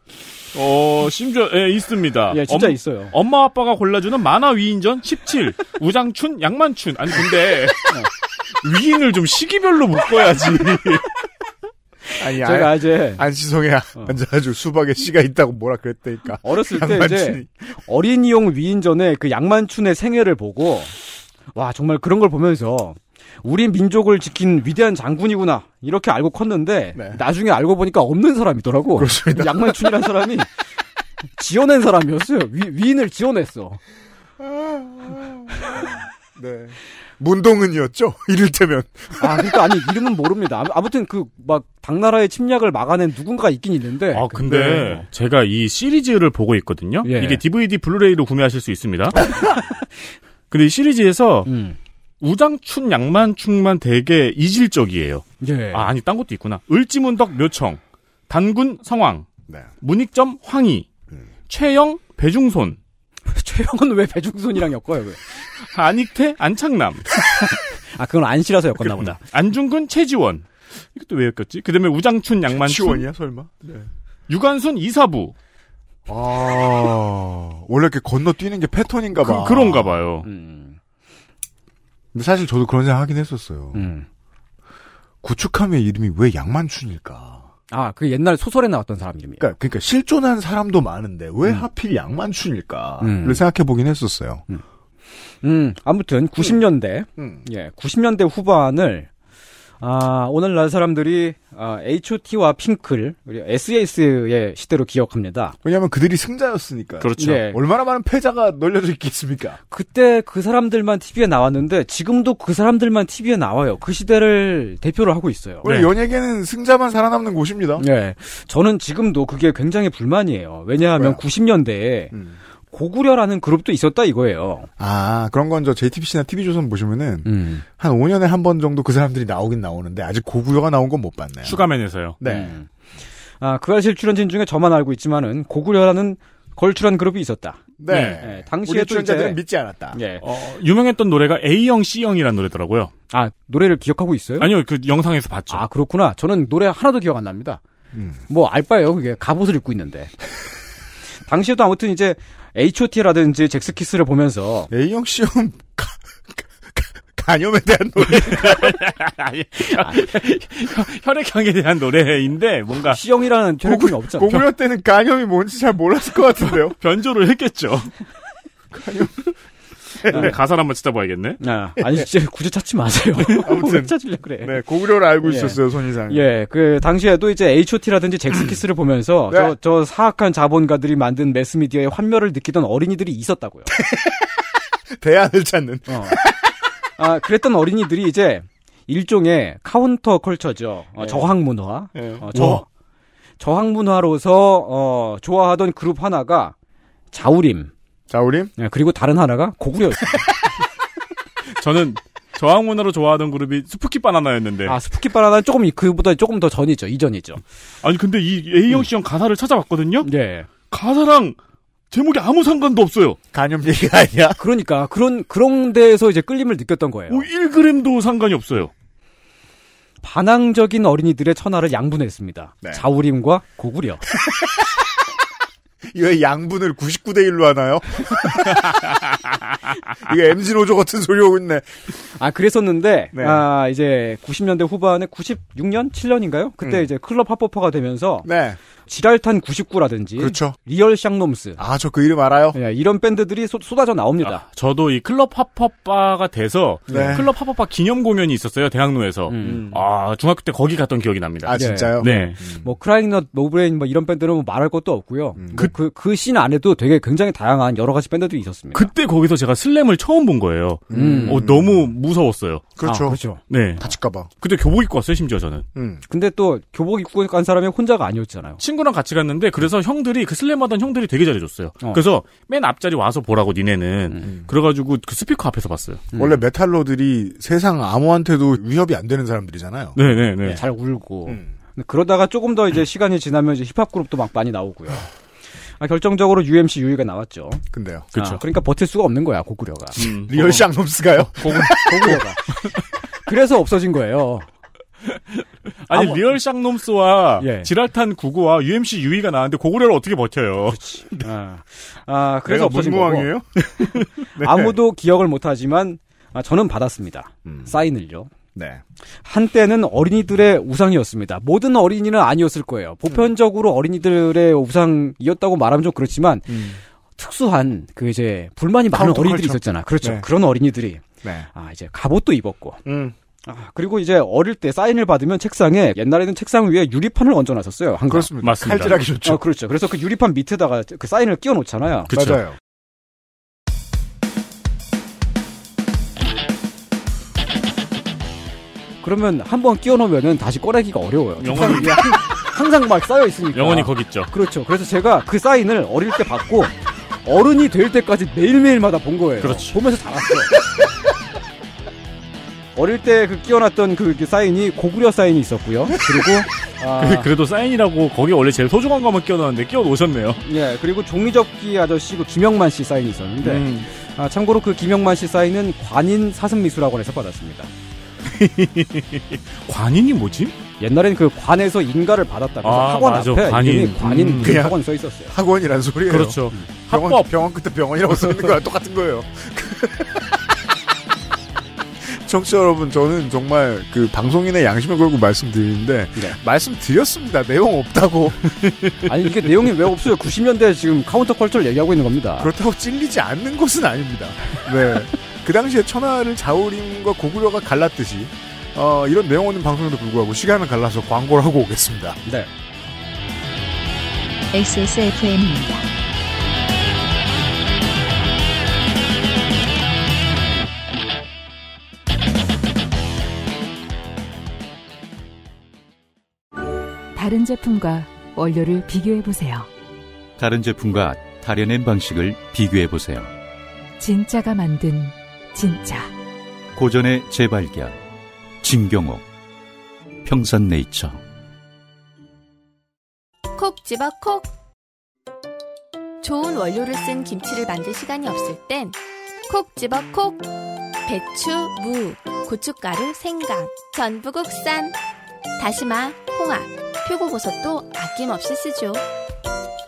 어 심지어 예, 있습니다. 예 진짜 엄, 있어요. 엄마 아빠가 골라주는 만화 위인전 17 우장춘 양만춘 아니 근데 어. 위인을 좀 시기별로 묶어야지. 아니, 제가 아, 이제 안시성에 어. 앉아가지고 수박에 씨가 있다고 뭐라 그랬다니까. 어렸을 때이제 어린이용 위인전에 그 양만춘의 생애를 보고 와 정말 그런 걸 보면서 우리 민족을 지킨 위대한 장군이구나 이렇게 알고 컸는데 네. 나중에 알고 보니까 없는 사람이더라고. 그렇습니다. 양만춘이라는 사람이 지어낸 사람이었어요. 위, 위인을 지어냈어. 아, 아, 아. 네. 문동은이었죠? 이를테면. 아, 그니까 아니, 이름은 모릅니다. 아무튼 그, 막, 당나라의 침략을 막아낸 누군가 가 있긴 있는데. 아, 근데 네. 제가 이 시리즈를 보고 있거든요? 예. 이게 DVD 블루레이로 구매하실 수 있습니다. 근데 이 시리즈에서, 음. 우장춘, 양만춘만 되게 이질적이에요. 예. 아, 아니, 딴 것도 있구나. 을지문덕, 묘청, 단군, 성황, 네. 문익점, 황희, 음. 최영, 배중손, 최영은 왜 배중순이랑 엮어요? 왜? 안익태 안창남. 아 그건 안 싫어서 엮었나 그, 보다. 음. 안중근 최지원. 이것도 왜 엮였지? 그다음에 우장춘 양만춘. 최지원이야 설마? 네. 유관순 이사부. 아 원래 이렇게 건너뛰는 게 패턴인가 그, 봐. 그, 런가 봐요. 음. 근데 사실 저도 그런 생각 하긴 했었어요. 음. 구축함의 이름이 왜 양만춘일까? 아, 그 옛날 소설에 나왔던 사람 이름이에요. 그러니까, 그러니까 실존한 사람도 많은데 왜 음. 하필 양만춘일까를 음. 생각해 보긴 했었어요. 음, 음 아무튼 90년대, 음. 음. 예, 90년대 후반을 아, 오늘날 사람들이 아, H.O.T.와 핑클, S.E.S.의 시대로 기억합니다. 왜냐하면 그들이 승자였으니까. 그렇죠. 네. 얼마나 많은 패자가 널려져 있겠습니까? 그때 그 사람들만 TV에 나왔는데 지금도 그 사람들만 TV에 나와요. 그 시대를 대표를 하고 있어요. 원래 네. 연예계는 승자만 살아남는 곳입니다. 네, 저는 지금도 그게 굉장히 불만이에요. 왜냐하면 왜? 90년대에 음. 고구려라는 그룹도 있었다 이거예요. 아 그런 건 저 JTBC나 TV조선 보시면은 음. 한 5년에 한 번 정도 그 사람들이 나오긴 나오는데 아직 고구려가 나온 건 못 봤네요. 추가면에서요 네. 음. 아 그아실 출연진 중에 저만 알고 있지만은 고구려라는 걸출한 그룹이 있었다. 네. 네. 당시에 출연자들은 믿지 않았다. 네. 어, 유명했던 노래가 A형, C형이라는 노래더라고요. 아 노래를 기억하고 있어요? 아니요, 그 영상에서 봤죠. 아 그렇구나. 저는 노래 하나도 기억 안 납니다. 음. 뭐알 바예요. 그게 갑옷을 입고 있는데. 당시에도 아무튼 이제 H.O.T.라든지 잭스키스를 보면서 A형 시험 간염에 대한 노래 혈액형에 대한 노래인데 뭔가 시형이라는 혈액형이 없잖아. 고구려 때는 간염이 뭔지 잘 몰랐을 것 같은데요. 변조를 했겠죠. 간염 가사를 한번 찾아봐야겠네. 아, 아니 진짜 굳이 찾지 마세요. 아무튼 찾으려 그래. 네, 고구려를 알고 예. 있었어요 손이상. 예, 그 당시에도 이제 H.O.T.라든지 잭스키스를 보면서 네. 저, 저 사악한 자본가들이 만든 매스미디어의 환멸을 느끼던 어린이들이 있었다고요. 대안을 찾는. 어. 아, 그랬던 어린이들이 이제 일종의 카운터 컬처죠. 어, 네. 저항 문화. 네. 어, 저, 저항 문화로서 어, 좋아하던 그룹 하나가 자우림. 자우림? 네, 그리고 다른 하나가 고구려였어요. 저는 저항문화로 좋아하던 그룹이 스푸키 바나나였는데. 아, 스푸키 바나나는 조금, 그보다 조금 더 전이죠. 이전이죠. 아니, 근데 이 A형 씨형 음. 가사를 찾아봤거든요? 네. 가사랑 제목이 아무 상관도 없어요. 간염 얘기가 아니야? 그러니까. 그런, 그런 데에서 이제 끌림을 느꼈던 거예요. 뭐 1g도 상관이 없어요. 반항적인 어린이들의 천하를 양분했습니다. 네. 자우림과 고구려. 이왜 양분을 99대 1로 하나요? 이거 MG 노조 같은 소리 하고 있네. 아 그랬었는데 네. 아 이제 90년대 후반에 96년 7년인가요? 그때 음. 이제 클럽 핫퍼퍼가 되면서 네. 지랄탄 99라든지 그렇죠. 리얼 샹놈스 아 저 그 이름 알아요? 네, 이런 밴드들이 쏟, 아져 나옵니다. 아, 저도 이 클럽 팝업바가 돼서 네. 클럽 팝업바 기념 공연이 있었어요 대학로에서 음. 음. 음. 아 중학교 때 거기 갔던 기억이 납니다. 아 예. 진짜요? 네. 음. 뭐 크라잉넛 노브레인 뭐 이런 밴드는 뭐 말할 것도 없고요. 음. 뭐그그 그, 그 안에도 되게 굉장히 다양한 여러 가지 밴드들이 있었습니다. 그때 거기서 제가 슬램을 처음 본 거예요. 음. 어, 너무 무서웠어요. 그렇죠. 아, 그렇죠. 네 다칠까봐. 그때 교복 입고 왔어요 심지어 저는. 근데 또 교복 입고 간 사람이 혼자가 아니었잖아요. 친 친구랑 같이 갔는데 그래서 형들이 그 슬램하던 형들이 되게 잘해줬어요. 어. 그래서 맨 앞자리 와서 보라고 니네는 음. 그래가지고 그 스피커 앞에서 봤어요. 음. 원래 메탈로들이 세상 아무한테도 위협이 안 되는 사람들이잖아요. 네네네. 네, 네, 네. 예, 잘 울고. 음. 그러다가 조금 더 이제 시간이 지나면 이제 힙합 그룹도 막 많이 나오고요. 아, 결정적으로 UMC 유이가 나왔죠. 근데요. 아, 그렇죠. 그러니까 버틸 수가 없는 거야 고구려가. 음. 리얼 샹놈스가요? 고구려가. 그래서 없어진 거예요. 아니 아무... 리얼 샹놈스와 예. 지랄탄 구구와 UMC 유이가 나왔는데 고구려를 어떻게 버텨요? 네. 아, 아, 그래서 없어진 거고. 네. 아무도 기억을 못하지만 아, 저는 받았습니다. 음. 사인을요. 네. 한때는 어린이들의 우상이었습니다. 모든 어린이는 아니었을 거예요. 보편적으로 음. 어린이들의 우상이었다고 말하면 좀 그렇지만 음. 특수한 그 이제 불만이 많은 어린이들이 그렇죠. 있었잖아. 그렇죠. 네. 그런 어린이들이 네. 아 이제 갑옷도 입었고 음. 아, 그리고 이제 어릴 때 사인을 받으면 책상에 옛날에는 책상 위에 유리판을 얹어놨었어요. 항상. 그렇습니다. 맞습니다. 칼질하기 좋죠. 어, 그렇죠. 그래서 그 유리판 밑에다가 그 사인을 끼워 놓잖아요. 그렇죠. 맞아요. 그러면 한번 끼워 놓으면은 다시 꺼내기가 어려워요. 영원히 항상 막 쌓여 있으니까. 영원히 거기 있죠. 그렇죠. 그래서 제가 그 사인을 어릴 때 받고 어른이 될 때까지 매일매일마다 본 거예요. 그렇죠. 보면서 자랐어요. 어릴 때 그 끼워놨던 그, 그 사인이 고구려 사인이 있었고요. 그리고 아... 그래도 사인이라고 거기 원래 제일 소중한 것만 끼워놨는데 끼워놓으셨네요. 예, 그리고 종이접기 아저씨 그 김영만 씨 사인이 있었는데 음. 아, 참고로 그 김영만 씨 사인은 관인 사슴미술학원에서 받았습니다. 관인이 뭐지? 옛날엔 그 관에서 인가를 받았다고 아, 학원 맞아. 앞에 관인, 관인 음, 그 네. 학원 써 있었어요. 학원이란 소리예요. 그렇죠. 음. 병원, 병원 끝에 병원이라고 써 있는 거랑 똑같은 거예요. 청취자 여러분, 저는 정말 그 방송인의 양심을 걸고 말씀드리는데 네. 말씀드렸습니다. 내용 없다고. 아니 이게 내용이 왜 없어요? 90년대 지금 카운터 컬처를 얘기하고 있는 겁니다. 그렇다고 찔리지 않는 것은 아닙니다. 네. 그 당시에 천하를 자우림과 고구려가 갈랐듯이 어, 이런 내용 없는 방송에도 불구하고 시간을 갈라서 광고를 하고 오겠습니다. 네. XSFM입니다. 다른 제품과 원료를 비교해 보세요. 다른 제품과 다려낸 방식을 비교해 보세요. 진짜가 만든 진짜. 고전의 재발견. 진경옥. 평산네이처. 콕 집어 콕. 좋은 원료를 쓴 김치를 만들 시간이 없을 땐 콕 집어 콕. 배추, 무, 고춧가루, 생강, 전부 국산. 다시마, 홍합. 표고버섯도 아낌없이 쓰죠.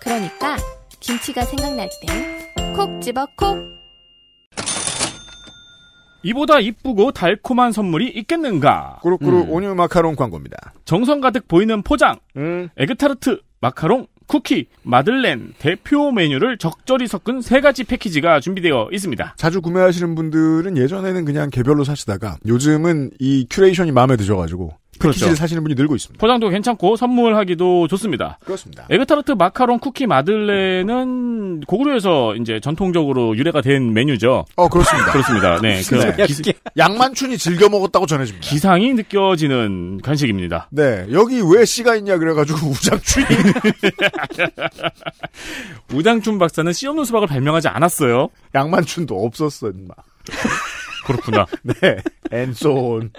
그러니까 김치가 생각날 땐콕 집어 콕! 이보다 이쁘고 달콤한 선물이 있겠는가? 꾸룩꾸룩 음. 온유 마카롱 광고입니다. 정성 가득 보이는 포장, 음. 에그타르트, 마카롱, 쿠키, 마들렌 대표 메뉴를 적절히 섞은 세 가지 패키지가 준비되어 있습니다. 자주 구매하시는 분들은 예전에는 그냥 개별로 사시다가 요즘은 이 큐레이션이 마음에 드셔가지고 그렇죠. 패키지를 사시는 분이 늘고 있습니다. 포장도 괜찮고 선물하기도 좋습니다. 그렇습니다. 에그타르트 마카롱 쿠키 마들레는 고구려에서 이제 전통적으로 유래가 된 메뉴죠. 어 그렇습니다. 그렇습니다. 네, 그 기, 양만춘이 즐겨 먹었다고 전해집니다. 기상이 느껴지는 간식입니다. 네, 여기 왜 씨가 있냐 그래가지고 우장춘이 우장춘 박사는 씨 없는 수박을 발명하지 않았어요. 양만춘도 없었어, 인마. 그렇구나. 네, 앤소온.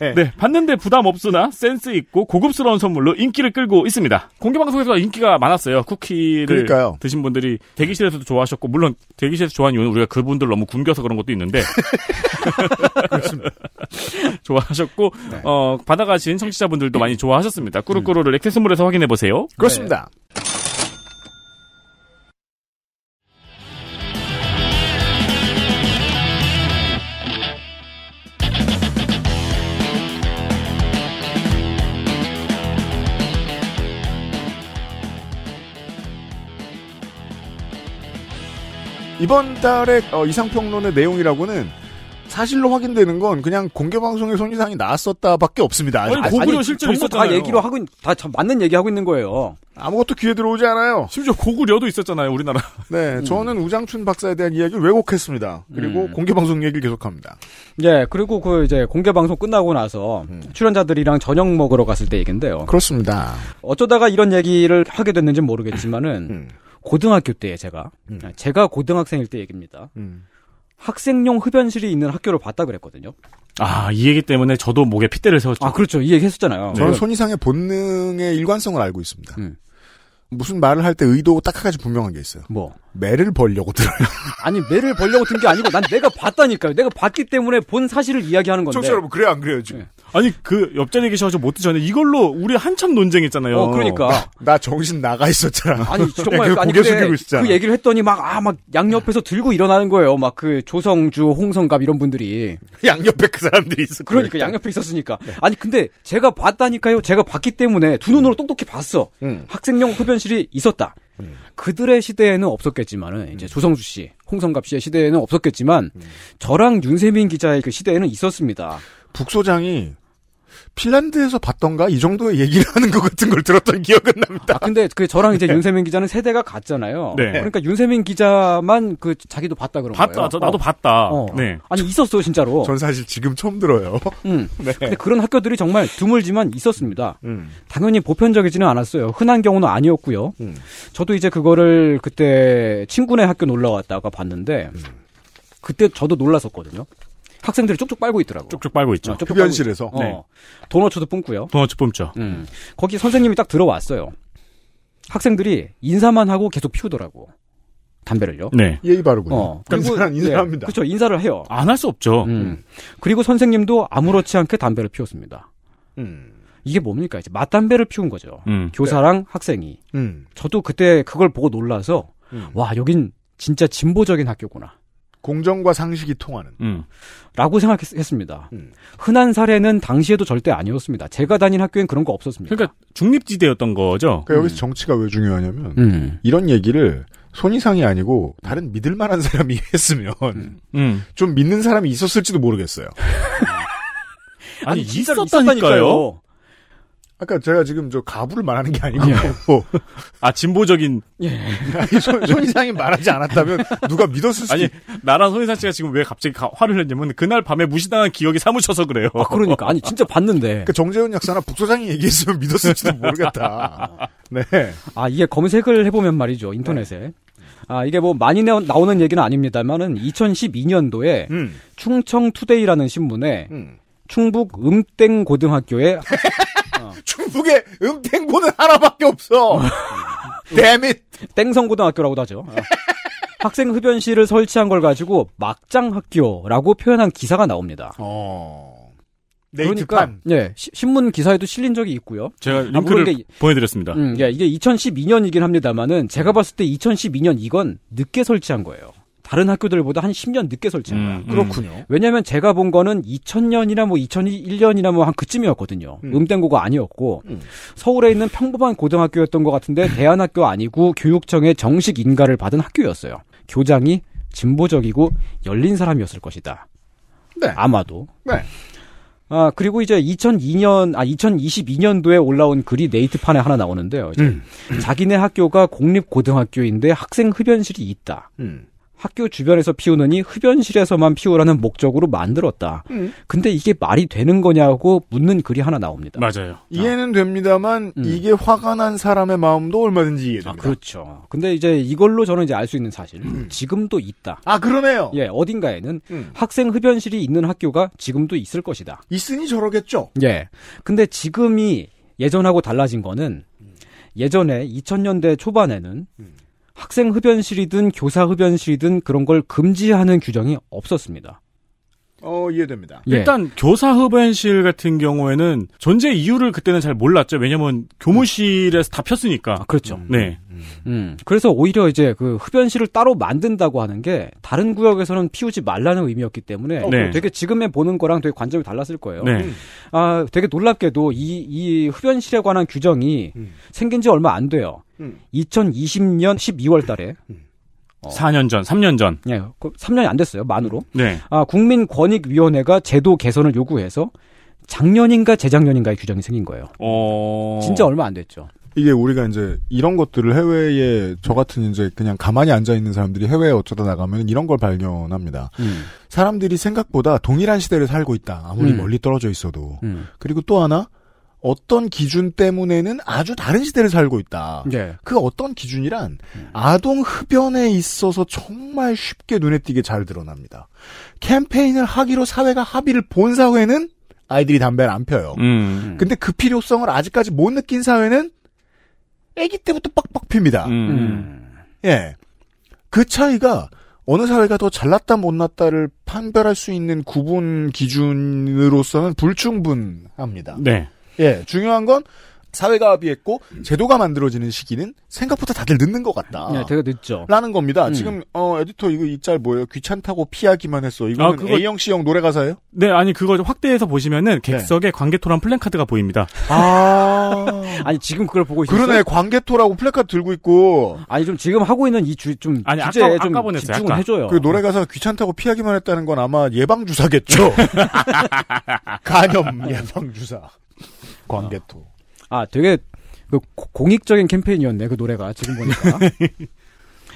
네. 네. 봤는데 부담 없으나 센스 있고 고급스러운 선물로 인기를 끌고 있습니다. 공개 방송에서 인기가 많았어요. 쿠키를 그러니까요. 드신 분들이 대기실에서도 좋아하셨고 물론 대기실에서 좋아하는 이유는 우리가 그분들 너무 굶겨서 그런 것도 있는데 좋아하셨고 네. 어, 받아가신 청취자분들도 네. 많이 좋아하셨습니다. 음. 꾸루꾸루를 액세스몰에서 확인해 보세요. 그렇습니다. 네. 이번 달의 어, 이상평론의 내용이라고는 사실로 확인되는 건 그냥 공개 방송에 손이상이 나왔었다밖에 없습니다. 아니, 아니 고구려 실제로 있었다 얘기로 하고 다 맞는 얘기 하고 있는 거예요. 아무것도 귀에 들어오지 않아요. 심지어 고구려도 있었잖아요, 우리나라. 네, 음. 저는 우장춘 박사에 대한 이야기를 왜곡했습니다. 그리고 음. 공개 방송 얘기를 계속합니다. 예, 그리고 그 이제 공개 방송 끝나고 나서 음. 출연자들이랑 저녁 먹으러 갔을 때 얘긴데요. 그렇습니다. 어쩌다가 이런 얘기를 하게 됐는지 모르겠지만은 음. 고등학교 때에 제가 음. 네, 제가 고등학생일 때 얘기입니다. 음. 학생용 흡연실이 있는 학교를 봤다 그랬거든요. 아, 이 얘기 때문에 저도 목에 핏대를 세웠죠. 아, 그렇죠. 이 얘기 했었잖아요. 네. 저는 네. 손이상의 본능의 일관성을 알고 있습니다. 음. 무슨 말을 할 때 의도 딱 한 가지 분명한 게 있어요. 뭐? 매를 벌려고 들어요. 아니 매를 벌려고 든 게 아니고 난 내가 봤다니까요. 내가 봤기 때문에 본 사실을 이야기하는 건데. 청취 여러분 그래 안 그래요 지금? 네. 아니 그 옆자리에 계셔서 못 드셨네. 이걸로 우리 한참 논쟁했잖아요. 어 그러니까. 나, 나 정신 나가 있었잖아. 아니 정말 그 아니 고 숙이고 있었잖아. 그 얘기를 했더니 막 아막 아, 양옆에서 들고 일어나는 거예요. 막 그 조성주, 홍성갑 이런 분들이 양옆에 그 사람들이 있어. 그러니까 양옆에 있었으니까. 네. 아니 근데 제가 봤다니까요. 제가 봤기 때문에 두 눈으로 똑똑히 봤어. 음. 학생용 흡연실이 있었다. 음. 그들의 시대에는 없었겠지만은 이제 음. 조성주 씨, 홍성갑 씨의 시대에는 없었겠지만 음. 저랑 윤세민 기자의 그 시대에는 있었습니다. 북소장이 핀란드에서 봤던가 이 정도의 얘기를 하는 것 같은 걸 들었던 기억은 납니다. 아, 근데 그 저랑 이제 네. 윤세민 기자는 세대가 같잖아요. 네. 그러니까 윤세민 기자만 그 자기도 봤다 그런 봤다, 거예요. 봤다. 나도 어. 봤다. 어. 네. 아니 있었어 진짜로. 전 사실 지금 처음 들어요. 음. 네. 근데 그런 학교들이 정말 드물지만 있었습니다. 음. 당연히 보편적이지는 않았어요. 흔한 경우는 아니었고요. 음. 저도 이제 그거를 그때 친구네 학교 놀러 왔다가 봤는데 음. 그때 저도 놀랐었거든요. 학생들이 쭉쭉 빨고 있더라고. 요 쭉쭉 빨고 있죠. 어, 쭉쭉 흡연실에서. 빨고 어, 네. 도너츠도 뿜고요. 도너츠 뿜죠. 음. 거기 선생님이 딱 들어왔어요. 학생들이 인사만 하고 계속 피우더라고. 담배를요. 네. 예의 바르군요. 어, 깜짝한 네. 인사합니다. 예, 그렇죠. 인사를 해요. 안 할 수 없죠. 음. 음. 그리고 선생님도 아무렇지 않게 담배를 피웠습니다. 음. 이게 뭡니까? 이제 맞담배를 피운 거죠. 음. 교사랑 네. 학생이. 음. 저도 그때 그걸 보고 놀라서 음. 와 여긴 진짜 진보적인 학교구나. 공정과 상식이 통하는. 음, 라고 생각했습니다. 음. 흔한 사례는 당시에도 절대 아니었습니다. 제가 다닌 학교엔 그런 거 없었습니다. 그러니까 중립지대였던 거죠. 그러니까 여기서 음. 정치가 왜 중요하냐면 음. 이런 얘기를 손이상이 아니고 다른 믿을만한 사람이 했으면 음. 좀 믿는 사람이 있었을지도 모르겠어요. 아니, 아니 있었다니까요. 있었다니까요. 아까 제가 지금 저 가부를 말하는 게 아니고 예. 뭐 아 진보적인 예. 손, 이상이 말하지 않았다면 누가 믿었을 수 아니 나랑 손이상 씨가 지금 왜 갑자기 가, 화를 냈냐면 그날 밤에 무시당한 기억이 사무쳐서 그래요. 아 그러니까 아니 진짜 봤는데 그 정재훈 약사나 북소장이 얘기했으면 믿었을지도 모르겠다. 네. 아 이게 검색을 해보면 말이죠 인터넷에 네. 아, 이게 뭐 많이 나오는 얘기는 아닙니다만은 2012년도에 음. 충청 투데이라는 신문에 음. 충북 음땡 고등학교에 중국에 음탱고는 하나밖에 없어. 데밋. 땡성고등학교라고도 하죠. 어. 학생 흡연실을 설치한 걸 가지고 막장 학교라고 표현한 기사가 나옵니다. 어. 그러니까 예, 시, 신문 기사에도 실린 적이 있고요. 제가 아, 링크를 이게, 보여드렸습니다. 음, 예, 이게 2012년이긴 합니다만은 제가 봤을 때 2012년 이건 늦게 설치한 거예요. 다른 학교들보다 한 10년 늦게 설치한 거야. 음, 음. 그렇군요. 왜냐면 하 제가 본 거는 2000년이나 뭐 2001년이나 뭐 한 그쯤이었거든요. 음. 땡고가 아니었고 음. 서울에 있는 평범한 고등학교였던 것 같은데 음. 대안학교 아니고 교육청의 정식 인가를 받은 학교였어요. 교장이 진보적이고 열린 사람이었을 것이다. 네. 아마도. 네. 아, 그리고 이제 2002년, 아, 2022년도에 올라온 글이 네이트판에 하나 나오는데요. 음. 자기네 학교가 공립고등학교인데 학생 흡연실이 있다. 음. 학교 주변에서 피우느니 흡연실에서만 피우라는 목적으로 만들었다. 음. 근데 이게 말이 되는 거냐고 묻는 글이 하나 나옵니다. 맞아요. 아. 이해는 아. 됩니다만 음. 이게 화가 난 사람의 마음도 얼마든지 이해됩니다. 아, 그렇죠. 근데 이제 이걸로 저는 이제 알 수 있는 사실 음. 지금도 있다. 아 그러네요. 예, 어딘가에는 음. 학생 흡연실이 있는 학교가 지금도 있을 것이다. 있으니 저러겠죠. 예. 근데 지금이 예전하고 달라진 거는 예전에 2000년대 초반에는 음. 학생 흡연실이든 교사 흡연실이든 그런 걸 금지하는 규정이 없었습니다. 어, 이해됩니다. 예. 일단 교사 흡연실 같은 경우에는 존재 이유를 그때는 잘 몰랐죠. 왜냐면 교무실에서 다 폈으니까. 아, 그렇죠. 음, 네. 음. 음. 그래서 오히려 이제 그 흡연실을 따로 만든다고 하는 게 다른 구역에서는 피우지 말라는 의미였기 때문에 어, 네. 되게 지금에 보는 거랑 되게 관점이 달랐을 거예요. 네. 아, 되게 놀랍게도 이, 이 흡연실에 관한 규정이 음. 생긴 지 얼마 안 돼요. 2020년 음. 12월 달에 음. 4년 어. 전, 3년 전. 예, 3년이 그 안 됐어요, 만으로. 네. 아, 국민권익위원회가 제도 개선을 요구해서 작년인가 재작년인가의 규정이 생긴 거예요. 어... 진짜 얼마 안 됐죠. 이게 우리가 이제 이런 것들을 해외에 저 같은 이제 그냥 가만히 앉아 있는 사람들이 해외에 어쩌다 나가면 이런 걸 발견합니다. 음. 사람들이 생각보다 동일한 시대를 살고 있다. 아무리 음. 멀리 떨어져 있어도. 음. 그리고 또 하나 어떤 기준 때문에는 아주 다른 시대를 살고 있다. 네. 그 어떤 기준이란 아동 흡연에 있어서 정말 쉽게 눈에 띄게 잘 드러납니다. 캠페인을 하기로 사회가 합의를 본 사회는 아이들이 담배를 안 펴요. 음. 근데 그 필요성을 아직까지 못 느낀 사회는 아기 때부터 빡빡 핍니다. 음. 음. 예. 그 차이가 어느 사회가 더 잘났다 못났다를 판별할 수 있는 구분 기준으로서는 불충분합니다. 네. 예, 중요한 건 사회가 합의했고 제도가 만들어지는 시기는 생각보다 다들 늦는 것 같다. 네, 되게 늦죠. 라는 겁니다. 음. 지금 어 에디터 이거 이 짤 뭐예요? 귀찮다고 피하기만 했어. 이거는 아, 그거... A형 C형 노래 가사예요? 네, 아니 그거 확대해서 보시면은 네. 객석에 네. 관계토란 플랜카드가 보입니다. 아, 아니 지금 그걸 보고 있어요. 그러네, 광개토라고 플랜카드 들고 있고. 아니 좀 지금 하고 있는 이주좀 아니 주제에 아까, 좀 아까 보냈어요, 집중을 아까. 해줘요. 그 노래 가사 귀찮다고 피하기만 했다는 건 아마 예방 주사겠죠. 간염 예방 주사. 광개토. 아, 되게 그 공익적인 캠페인이었네 그 노래가 지금 보니까.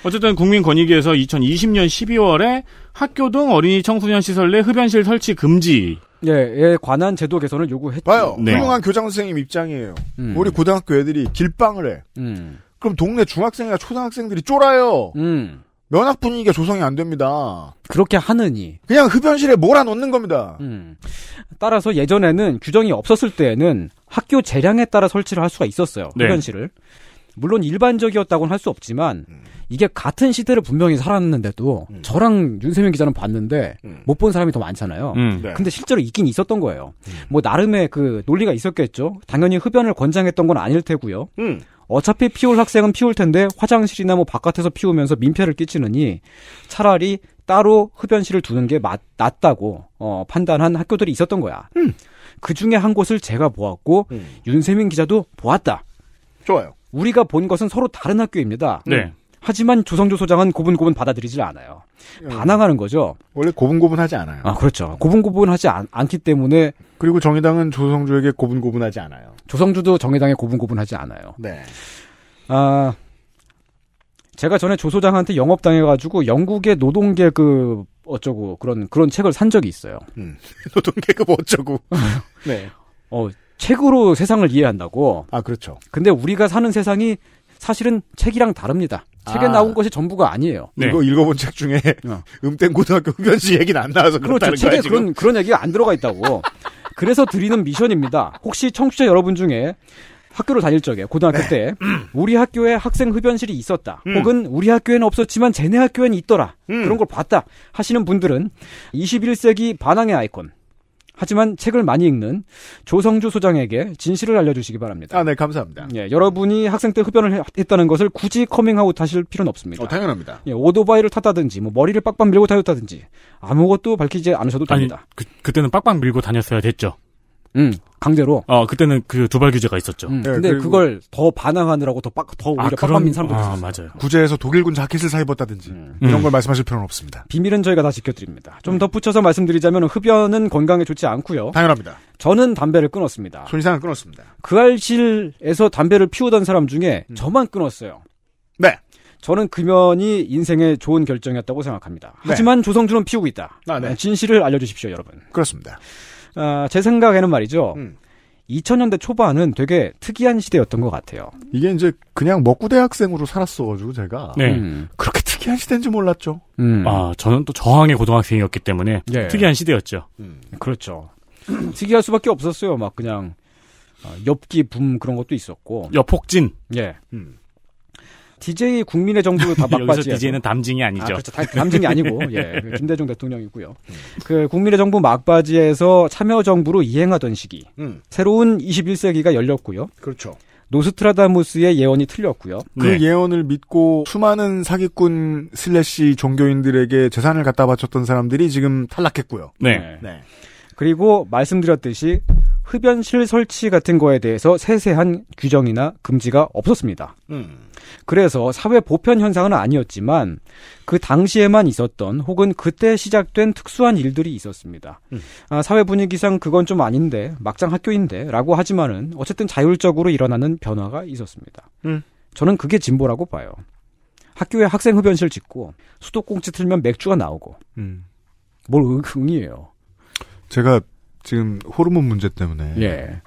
어쨌든 국민권익위에서 2020년 12월에 학교 등 어린이 청소년 시설 내 흡연실 설치 금지. 에 예, 예, 관한 제도 개선을 요구했죠. 봐요. 네. 훌륭한 교장 선생님 입장이에요. 음. 우리 고등학교 애들이 길빵을 해. 음. 그럼 동네 중학생이나 초등학생들이 쫄아요. 음. 면학 분위기가 조성이 안 됩니다. 그렇게 하느니 그냥 흡연실에 몰아넣는 겁니다. 음. 따라서 예전에는 규정이 없었을 때에는 학교 재량에 따라 설치를 할 수가 있었어요. 네. 흡연실을. 물론 일반적이었다고는 할 수 없지만 음. 이게 같은 시대를 분명히 살았는데도 음. 저랑 윤세민 기자는 봤는데 음. 못본 사람이 더 많잖아요. 음. 네. 근데 실제로 있긴 있었던 거예요. 음. 뭐 나름의 그 논리가 있었겠죠. 당연히 흡연을 권장했던 건 아닐 테고요. 음. 어차피 피울 학생은 피울 텐데 화장실이나 뭐 바깥에서 피우면서 민폐를 끼치느니 차라리 따로 흡연실을 두는 게 맞, 낫다고 어, 판단한 학교들이 있었던 거야. 음. 그 중에 한 곳을 제가 보았고 음. 윤세민 기자도 보았다. 좋아요. 우리가 본 것은 서로 다른 학교입니다. 네. 하지만 조성조 소장은 고분고분 받아들이질 않아요. 예. 반항하는 거죠. 원래 고분고분하지 않아요. 아 그렇죠. 고분고분하지 않, 않기 때문에 그리고 정의당은 조성조에게 고분고분하지 않아요. 조성조도 정의당에 고분고분하지 않아요. 네. 아 제가 전에 조 소장한테 영업 당해가지고 영국의 노동계급 그 어쩌고 그런 그런 책을 산 적이 있어요. 음. 노동계급 그 뭐 어쩌고. 네. 어 책으로 세상을 이해한다고. 아 그렇죠. 근데 우리가 사는 세상이 사실은 책이랑 다릅니다. 책에 아. 나온 것이 전부가 아니에요. 네. 이거 읽어본 책 중에 어. 음땡 고등학교 흡연시 얘기는 안 나와서 그렇다는 그렇죠. 거예요. 책에 그런 그런 얘기가 안 들어가 있다고. 그래서 드리는 미션입니다. 혹시 청취자 여러분 중에 학교를 다닐 적에 고등학교 네. 때 음. 우리 학교에 학생 흡연실이 있었다. 음. 혹은 우리 학교에는 없었지만 쟤네 학교에는 있더라. 음. 그런 걸 봤다 하시는 분들은 21세기 반항의 아이콘 하지만 책을 많이 읽는 조성주 소장에게 진실을 알려주시기 바랍니다. 아, 네, 감사합니다. 예, 여러분이 학생 때 흡연을 했다는 것을 굳이 커밍아웃 하실 필요는 없습니다. 어, 당연합니다. 예, 오토바이를 탔다든지, 뭐 머리를 빡빡 밀고 다녔다든지 아무것도 밝히지 않으셔도 됩니다. 아니, 그, 그때는 빡빡 밀고 다녔어야 됐죠. 음. 강제로. 아 그때는 그 두발 규제가 있었죠. 음, 네, 근데 그걸 더 반항하느라고 더 빡더 아, 오히려 아, 빡빡민 사람들. 아 맞아요. 구제에서 독일군 자켓을 사입었다든지 음. 이런 음. 걸 말씀하실 필요는 없습니다. 비밀은 저희가 다 지켜드립니다. 좀 덧붙여서 음. 말씀드리자면 흡연은 건강에 좋지 않고요. 당연합니다. 저는 담배를 끊었습니다. 손이상은 끊었습니다. 그 알실에서 담배를 피우던 사람 중에 음. 저만 끊었어요. 네. 저는 금연이 인생의 좋은 결정이었다고 생각합니다. 네. 하지만 조성준은 피우고 있다. 아, 네. 진실을 알려주십시오, 여러분. 그렇습니다. 아, 제 생각에는 말이죠. 음. 2000년대 초반은 되게 특이한 시대였던 것 같아요. 이게 이제 그냥 먹고 대학생으로 살았어가지고 제가 네. 음. 그렇게 특이한 시대인지 몰랐죠. 음. 아 저는 또 저항의 고등학생이었기 때문에 네. 특이한 시대였죠. 음. 그렇죠. 특이할 수밖에 없었어요. 막 그냥 어, 엽기 붐 그런 것도 있었고. 엽폭진. 예. 음. DJ 국민의 정부 다 막바지. 여기서 DJ는 담징이 아니죠. 아, 그렇죠. 담징이 아니고 예, 그 김대중 대통령이고요. 그 국민의 정부 막바지에서 참여 정부로 이행하던 시기. 음. 새로운 21세기가 열렸고요. 그렇죠. 노스트라다무스의 예언이 틀렸고요. 그 네. 예언을 믿고 수많은 사기꾼 슬래시 종교인들에게 재산을 갖다 바쳤던 사람들이 지금 탈락했고요. 네. 네. 네. 그리고 말씀드렸듯이 흡연실 설치 같은 거에 대해서 세세한 규정이나 금지가 없었습니다. 음. 그래서 사회 보편 현상은 아니었지만 그 당시에만 있었던 혹은 그때 시작된 특수한 일들이 있었습니다. 음. 아, 사회 분위기상 그건 좀 아닌데 막장 학교인데라고 하지만은 어쨌든 자율적으로 일어나는 변화가 있었습니다. 음. 저는 그게 진보라고 봐요. 학교에 학생 흡연실 짓고 수도꼭지 틀면 맥주가 나오고 음. 뭘 응, 응이에요. 제가 지금 호르몬 문제 때문에. 예.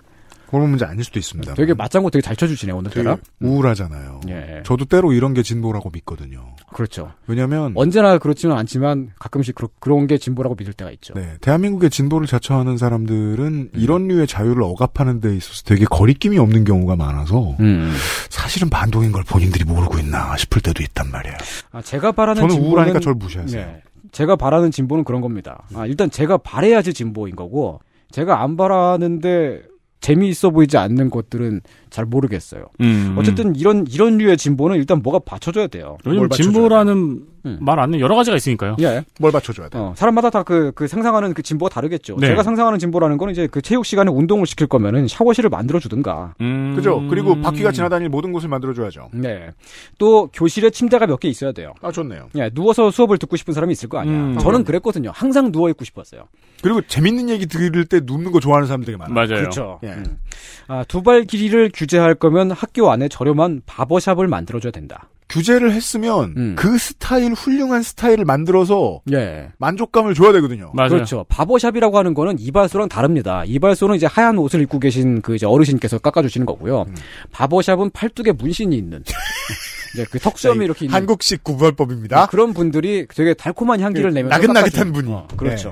호르몬 문제 아닐 수도 있습니다. 되게 맞장구 되게 잘 쳐주시네 오늘따라. 음. 우울하잖아요. 예. 저도 때로 이런 게 진보라고 믿거든요. 그렇죠. 왜냐하면 언제나 그렇지는 않지만 가끔씩 그러, 런게 진보라고 믿을 때가 있죠. 네, 대한민국의 진보를 자처하는 사람들은 음. 이런 류의 자유를 억압하는 데 있어서 되게 거리낌이 없는 경우가 많아서 음. 사실은 반동인 걸 본인들이 모르고 있나 싶을 때도 있단 말이에요. 아, 제가 바라는 저는 진보는... 우울하니까 저를 무시하세요. 네. 제가 바라는 진보는 그런 겁니다. 아, 일단 제가 바래야지 진보인 거고 제가 안 바라는데 재미있어 보이지 않는 것들은 잘 모르겠어요. 음, 음. 어쨌든 이런 이런 류의 진보는 일단 뭐가 받쳐줘야 돼요. 왜냐면 진보라는 음. 말안 되는 여러 가지가 있으니까요. 예. 뭘 맞춰줘야 돼. 어, 사람마다 다그그 그 상상하는 그 진보가 다르겠죠. 네. 제가 상상하는 진보라는 건 이제 그 체육 시간에 운동을 시킬 거면은 샤워실을 만들어 주든가. 음... 그죠. 그리고 바퀴가 지나다닐 모든 곳을 만들어 줘야죠. 네. 또 교실에 침대가 몇 개 있어야 돼요. 아 좋네요. 예. 누워서 수업을 듣고 싶은 사람이 있을 거 아니야. 음... 저는 음. 그랬거든요. 항상 누워 있고 싶었어요. 그리고 재밌는 얘기 들을 때 눕는 거 좋아하는 사람 들이 많아요. 맞아요. 그렇죠. 예. 음. 아, 두 발 길이를 규제할 거면 학교 안에 저렴한 바버샵을 만들어 줘야 된다. 규제를 했으면 음. 그 스타일 훌륭한 스타일을 만들어서 예. 만족감을 줘야 되거든요. 맞아요. 그렇죠. 바보샵이라고 하는 거는 이발소랑 다릅니다. 이발소는 이제 하얀 옷을 입고 계신 그 이제 어르신께서 깎아주시는 거고요. 음. 바보샵은 팔뚝에 문신이 있는. 이그 턱수염이 네, 이렇게 한국식 구별법입니다. 네, 그런 분들이 되게 달콤한 향기를 그, 내면서 나긋나긋한 분이 어, 그렇죠.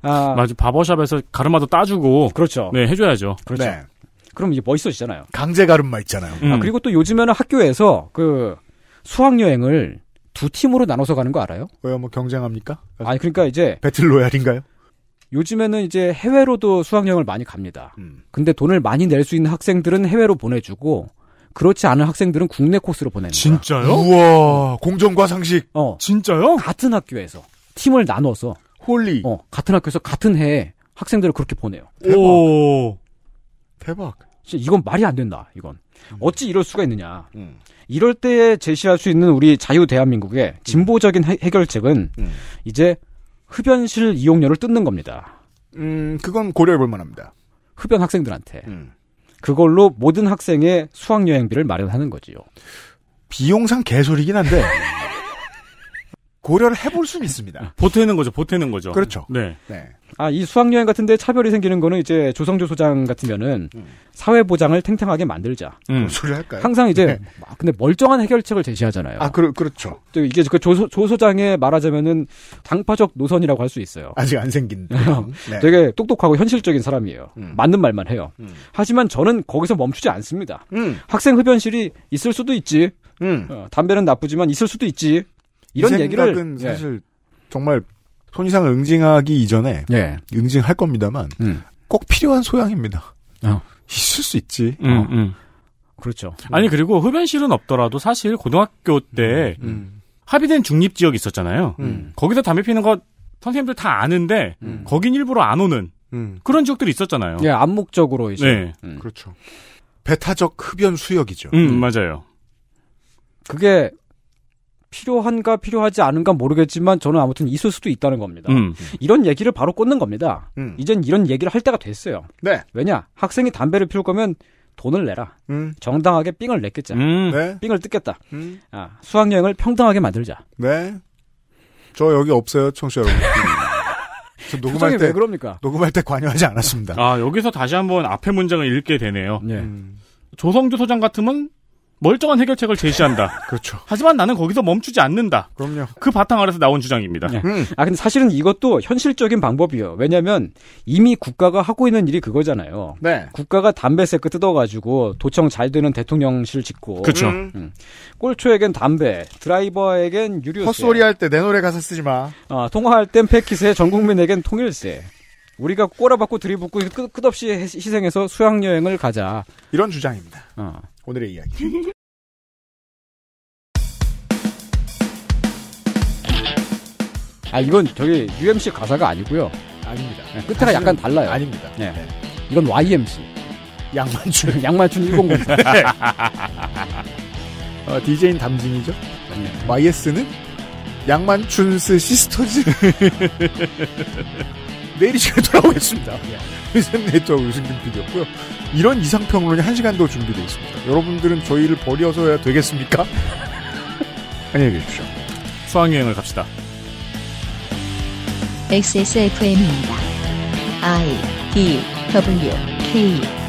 네. 아 맞아 바버샵에서 가르마도 따주고 그렇죠. 네 해줘야죠. 그렇죠. 네. 그럼 이제 멋있어지잖아요. 강제 가르마 있잖아요. 음. 아, 그리고 또 요즘에는 학교에서 그 수학여행을 두 팀으로 나눠서 가는 거 알아요? 왜요? 뭐 경쟁합니까? 아니, 그러니까 이제. 배틀로얄인가요? 요즘에는 이제 해외로도 수학여행을 많이 갑니다. 음. 근데 돈을 많이 낼 수 있는 학생들은 해외로 보내주고, 그렇지 않은 학생들은 국내 코스로 보내는 진짜요? 거야. 우와, 공정과 상식. 어. 진짜요? 같은 학교에서. 팀을 나눠서. 홀리. 어, 같은 학교에서 같은 해에 학생들을 그렇게 보내요. 대박. 오. 대박. 이건 말이 안 된다, 이건. 어찌 이럴 수가 있느냐. 음. 이럴 때에 제시할 수 있는 우리 자유 대한민국의 음. 진보적인 해, 결책은 음. 이제 흡연실 이용료를 뜯는 겁니다. 음, 그건 고려해 볼 만합니다. 흡연 학생들한테. 음. 그걸로 모든 학생의 수학여행비를 마련하는 거지요. 비용상 개소리긴 한데. 고려를 해볼 수는 있습니다. 보태는 거죠, 보태는 거죠. 그렇죠. 네. 네. 아, 이 수학여행 같은데 차별이 생기는 거는 이제 조성조 소장 같으면은 음. 사회보장을 탱탱하게 만들자. 음. 음. 소리 할까요? 항상 이제, 네. 아, 근데 멀쩡한 해결책을 제시하잖아요. 아, 그, 그렇죠. 또 이게 그 조, 조 소장에 말하자면은 당파적 노선이라고 할 수 있어요. 아직 안 생긴. 네. 네. 되게 똑똑하고 현실적인 사람이에요. 음. 맞는 말만 해요. 음. 하지만 저는 거기서 멈추지 않습니다. 음. 학생 흡연실이 있을 수도 있지. 어, 담배는 나쁘지만 있을 수도 있지. 이런 얘기를 예. 사실 정말 손이상 응징하기 이전에 예. 응징할 겁니다만 음. 꼭 필요한 소양입니다. 어. 있을 수 있지. 음, 어. 음. 그렇죠. 아니 그리고 흡연실은 없더라도 사실 고등학교 때 음, 음. 합의된 중립 지역 이 있었잖아요. 음. 거기서 담배 피는 거 선생님들 다 아는데 거긴 일부러 안 오는 그런 지역들이 있었잖아요. 예, 암묵적으로 이제. 네. 그렇죠. 배타적 흡연 수역이죠. 음, 맞아요. 그게 필요한가 필요하지 않은가 모르겠지만 저는 아무튼 있을 수도 있다는 겁니다. 음. 이런 얘기를 바로 꽂는 겁니다. 음. 이젠 이런 얘기를 할 때가 됐어요. 네. 왜냐? 학생이 담배를 피울 거면 돈을 내라. 음. 정당하게 삥을 냈겠자. 음. 네. 삥을 뜯겠다. 음. 아, 수학여행을 평등하게 만들자. 네. 저 여기 없어요, 청취자 여러분. 저 녹음할 때 그럽니까? 녹음할 때 관여하지 않았습니다. 아 여기서 다시 한번 앞에 문장을 읽게 되네요. 네. 음. 조성주 소장 같으면 멀쩡한 해결책을 제시한다. 그렇죠. 하지만 나는 거기서 멈추지 않는다. 그럼요. 그 바탕 아래서 나온 주장입니다. 네. 음. 아 근데 사실은 이것도 현실적인 방법이요 왜냐하면 이미 국가가 하고 있는 일이 그거잖아요. 네. 국가가 담배 세크 뜯어가지고 도청 잘 되는 대통령실 짓고. 그렇죠. 음. 음. 꼴초에겐 담배, 드라이버에겐 유류세. 헛소리 할 때 내 노래 가사 쓰지 마. 아 통화할 땐패키에전 국민에겐 통일세. 우리가 꼬라박고 들이붓고 끝, 끝없이 희생해서 수학여행을 가자. 이런 주장입니다. 어. 오늘의 이야기. 아 이건 저기 UMC 가사가 아니고요. 아닙니다. 네, 끝에가 약간 달라요. 아닙니다. 네. 네. 이건 YMC. 양만춘. 양만춘 109. 네. 어, DJ는 담진이죠. 네. YS는 양만춘스 시스터즈. 내일 이 시간에 돌아오겠습니다. 네. 셋넷저 네, 유승균 PD였고요. 이런 이상평론이 한 시간도 준비되어 있습니다. 여러분들은 저희를 버려서야 되겠습니까? 안녕히 계십시오. 수학여행을 갑시다. XSFM입니다. I D W K